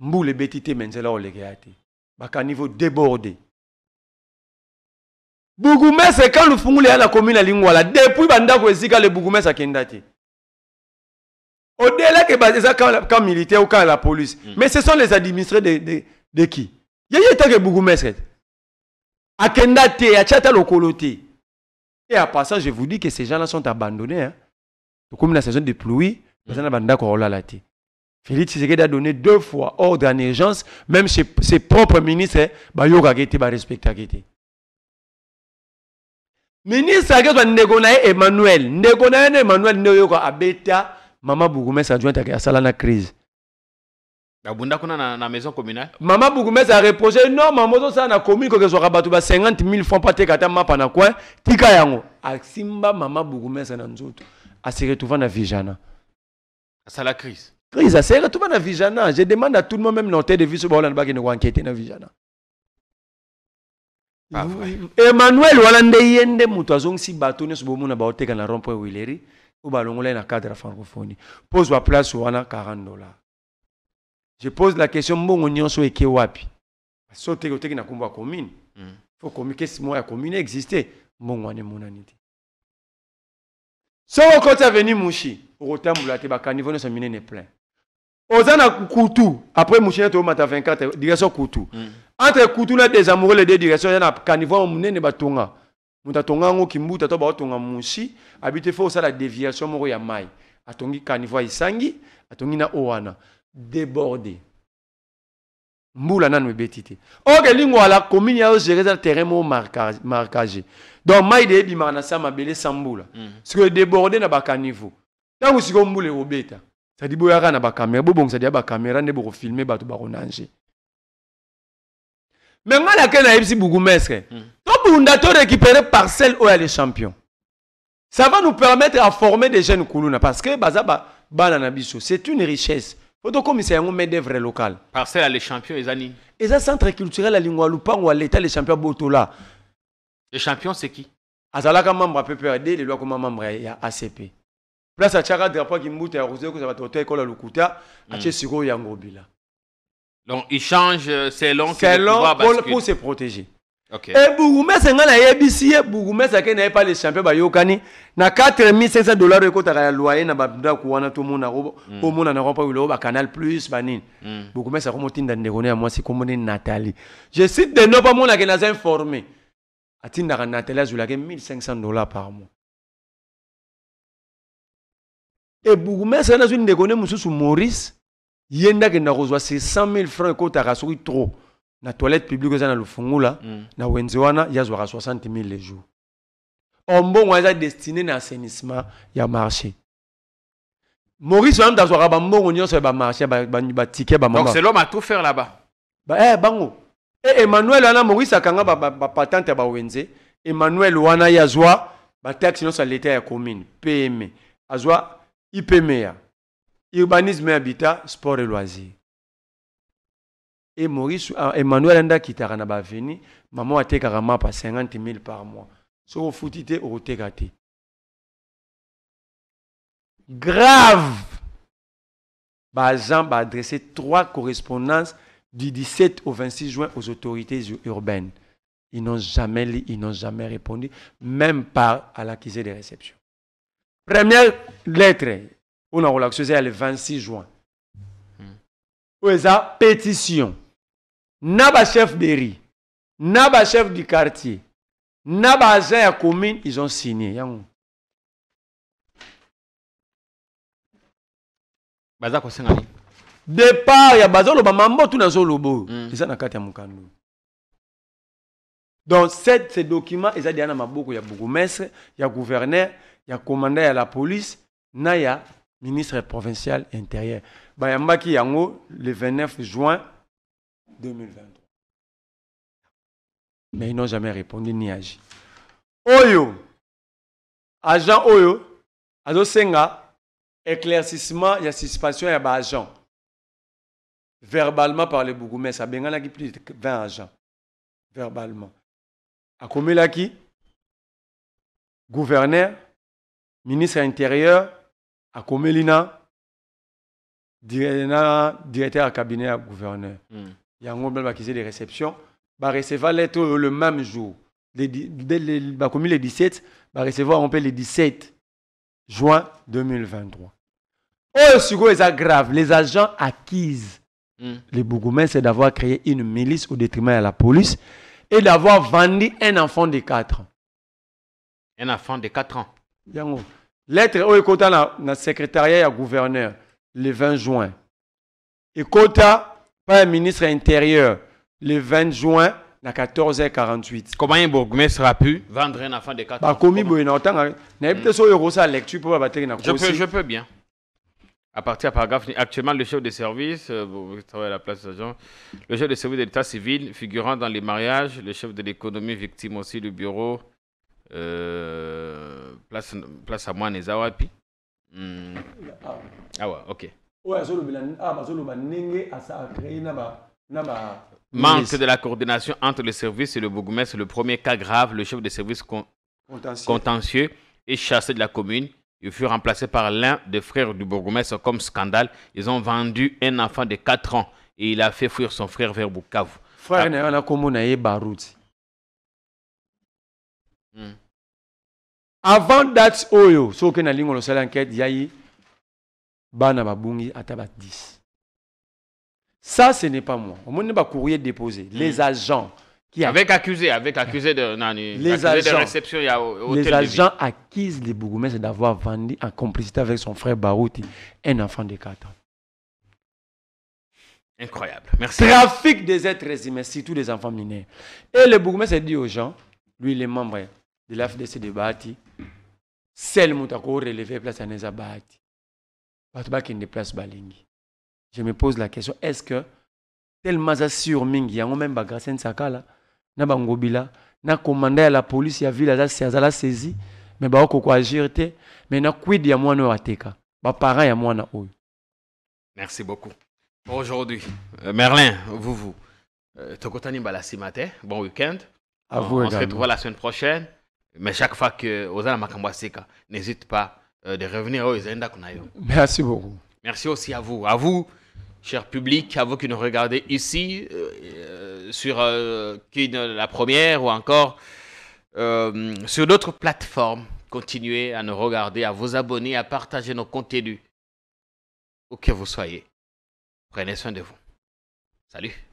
mbula ebeti te me nzela olekeya un niveau débordé c'est quand lufungula à la commune à Lingwala. depuis bandako ezika le au akenda te odelake c'est quand militaire ou quand la police mm. mais ce sont les administrés de, de, de qui yeye etake bugumese Bougoumès akenda te et à ça, je vous dis que ces gens-là sont abandonnés hein. comme la saison de pluie ils ont abandonné. Oh la félix tshisekedi a donné deux fois ordre d'urgence, même ses propres ministres hein, bayokaki te a bah, Le ministre akezwa bah, ndeko a ye emmanuel ndeko na ye a emmanuel nde oyoka abeta Maman Bougoumé adjointe à la crise na maison communale mama a areproche non mama sa na commune ko kezo rabatu ba 50 000 francs mpo kata mapa na coin tika yango simba mama bukumese na nzoto se retrouva na vijana la crise crise se retrouva na vijana je demande à tout le monde même note hotel de vie so baolanda bakende enquêter na vijana emmanuel wana nde yende muto moto si bato nyonso bomona baoteka na rompo wileri oyo balongola na cadre francophonie pose wa place wana 40 dollars je pose la question mbongo nyonso eke wapi so teke oteki na nkombo ya commune mm. fo komi kesi moko ya commune existe mbongo wana emonani te soki okoti aveni mushi okotambola te bakanivo nyonso minene plein oza na kutu après mushi nete omata 24 direction kutu mm. entre kutu na desamoureux le de direction eza na kanivo monene batonga moto atonga yango kimbuta to baotonga mushi abi te fo osala déviation moko ya mai atongi kanivo ya isangi atongi na o wana débordé mbula nanu ebeti te oke la commune ya ogere eza terrain moko markage donc mai de ebimaka na sa sambula sa mbula sikoyo débordé na bakanivo ntango sikoyo mbula Ça dit boyaka na bakamera bobongisa dia bakamera nde bokofilme bato la me ngai nake nayebisi bourgmestre to mhm. torécupere parcelle au les champions. champion ça va nous permettre à former des jeunes kuluna parce que baza bana na biso c'est une richesse parce que main d'œuvre locale parcelle ya lechampion ezani eza centre culturel ya lingwa les champions leta là botola champions c'est qui azalaka membre ya pprd lois comme membre ya acp place atiaka drapeau qui kimbuta ya rosé kozala bato to ekolo ya lokuta à hmm. sikoyo yango obila donc ils changent euh, selon selon pour, pour se protéger Okay. Et bourgmestre ngala yebisi ye bourgmestre ke naye pas les champions ba yokani na 4500 dollars ekotaka ya loyer na babda kuwana to mona ko ko mm. mona na ropa wilo ba canal plus ba nini mm. bourgmestre ko motinda ndeko ne moi C'est comme une Nathalie je cite de no pas mona ke na informé A Tinda Nathalie azula ke 1500 dollars par mois et bourgmestre na zuli ndeko ne Maurice yenda ke na kozwa 600000 francs ekotaka soki trop na toilette publique eza na lufungula mm. na wenze ya 60 000 le jour or mbongo eza destine na assainissement ya marché maurice c'est l'homme à tout faire là bas. Bah eh bango. Eh emmanuel wana maurice akanga patente ya bawenze emmanuel wana yazwa, ba taxe nyonso ya l'état ya commune pme azwa e ya. urbanisme habitat sport et loisirs et Maurice ah, Emmanuel nda kitara na venu, maman carrément mapa 50 000 par mois soko futi te okoteka te grave a adressé trois correspondances du 17 au 26 juin aux autorités urbaines ils n'ont jamais lu, ils n'ont jamais répondu, même pas à l'accusé de réception Première lettre, on a relaxé le 26 juin. Hmm. pétition. Naba chef de riz, Naba chef du quartier, Naba agent à commune, ils ont signé. baza kosenga nini départ ya bazoloba mambo tuna azolobo lobo. Ils mm. na nakati ya mokando donc cette, ce document eza deya na maboko ya bourgmestre ya gouverneur ya commandant ya la police na ya ministre provincial intérieur bayambaki yango le 29 juin 2023. Mais ils n'ont jamais répondu ni agi. Oyo, agent Oyo, Azosenga, éclaircissement, il y a suspension, il agent. Verbalement par les mais ça a plus de 20 agents. Verbalement. A qui Gouverneur, ministre intérieur, à Komelina, directeur à cabinet gouverneur. Hmm yango mpe bakisi de réception va lettre l'être le même jour Il le 17 recevoir un peu oh, le 17 juin 2023 oyo sikoyo grave les agents acquises. mm. Bougoumens, c'est d'avoir créé une milice au détriment de la police et d'avoir vendu un enfant de 4 ans un enfant de 4 ans yango lettre au ekota à le secrétariat ya gouverneur le 20 juin ekota par le ministre intérieur le 20 juin à 14h48. Comment un bourgmestre a pu vendre un enfant de 14 bah, ans Je peux, je peux bien. À partir de paragraphe, actuellement, le chef de service, euh, vous travaillez à la place l'agent, le chef de service de l'état civil figurant dans les mariages, le chef de l'économie victime aussi du bureau, euh, place, place à moi, Nezawapi. Hmm. Ah ouais, ok. Manque de la coordination entre le service et le bourgmestre, le premier cas grave, le chef de service contentieux. est chassé de la commune. Il fut remplacé par l'un des frères du bourgmestre comme scandale. Ils ont vendu un enfant de 4 ans et il a fait fuir son frère vers Bukavu. Frère ah. hmm. Avant date oyo oh na il y yayi bana babungi ataba 10 ça ce n'est pas moi omoni courrier déposé hmm. les agents qui avec accusé avec accusé de les agents de réception les agents accusent les bourgmestres d'avoir vendu en complicité avec son frère Barouti un enfant de 4 ans Incroyable. Merci. Trafic des êtres humains, surtout des enfants mineurs. Et le ont dit aux gens, lui, les membres membre de FDC de Bahati, celle le a relevé place à Nézabahati bato ne place balingi je me pose la question est ce que tellement aza sur mingi yango même bagracien sakala na bangobila na commandé à la police ya ville azala saisi me baokoko agir te mais na quid ya mwana oyo ba baparent ya mwana oyo merci beaucoup aujourd'hui euh, merlin vous vous euh, tokotani bala nsima bon week-end à vous on, on se retrouve la semaine prochaine mais chaque fois que ozala makambo n'hésite pas euh, de revenir oh, au Merci beaucoup. Merci aussi à vous. À vous, cher public, à vous qui nous regardez ici, euh, euh, sur la première ou encore sur d'autres plateformes. Continuez à nous regarder, à vous abonner, à partager nos contenus. Où que vous soyez, prenez soin de vous. Salut.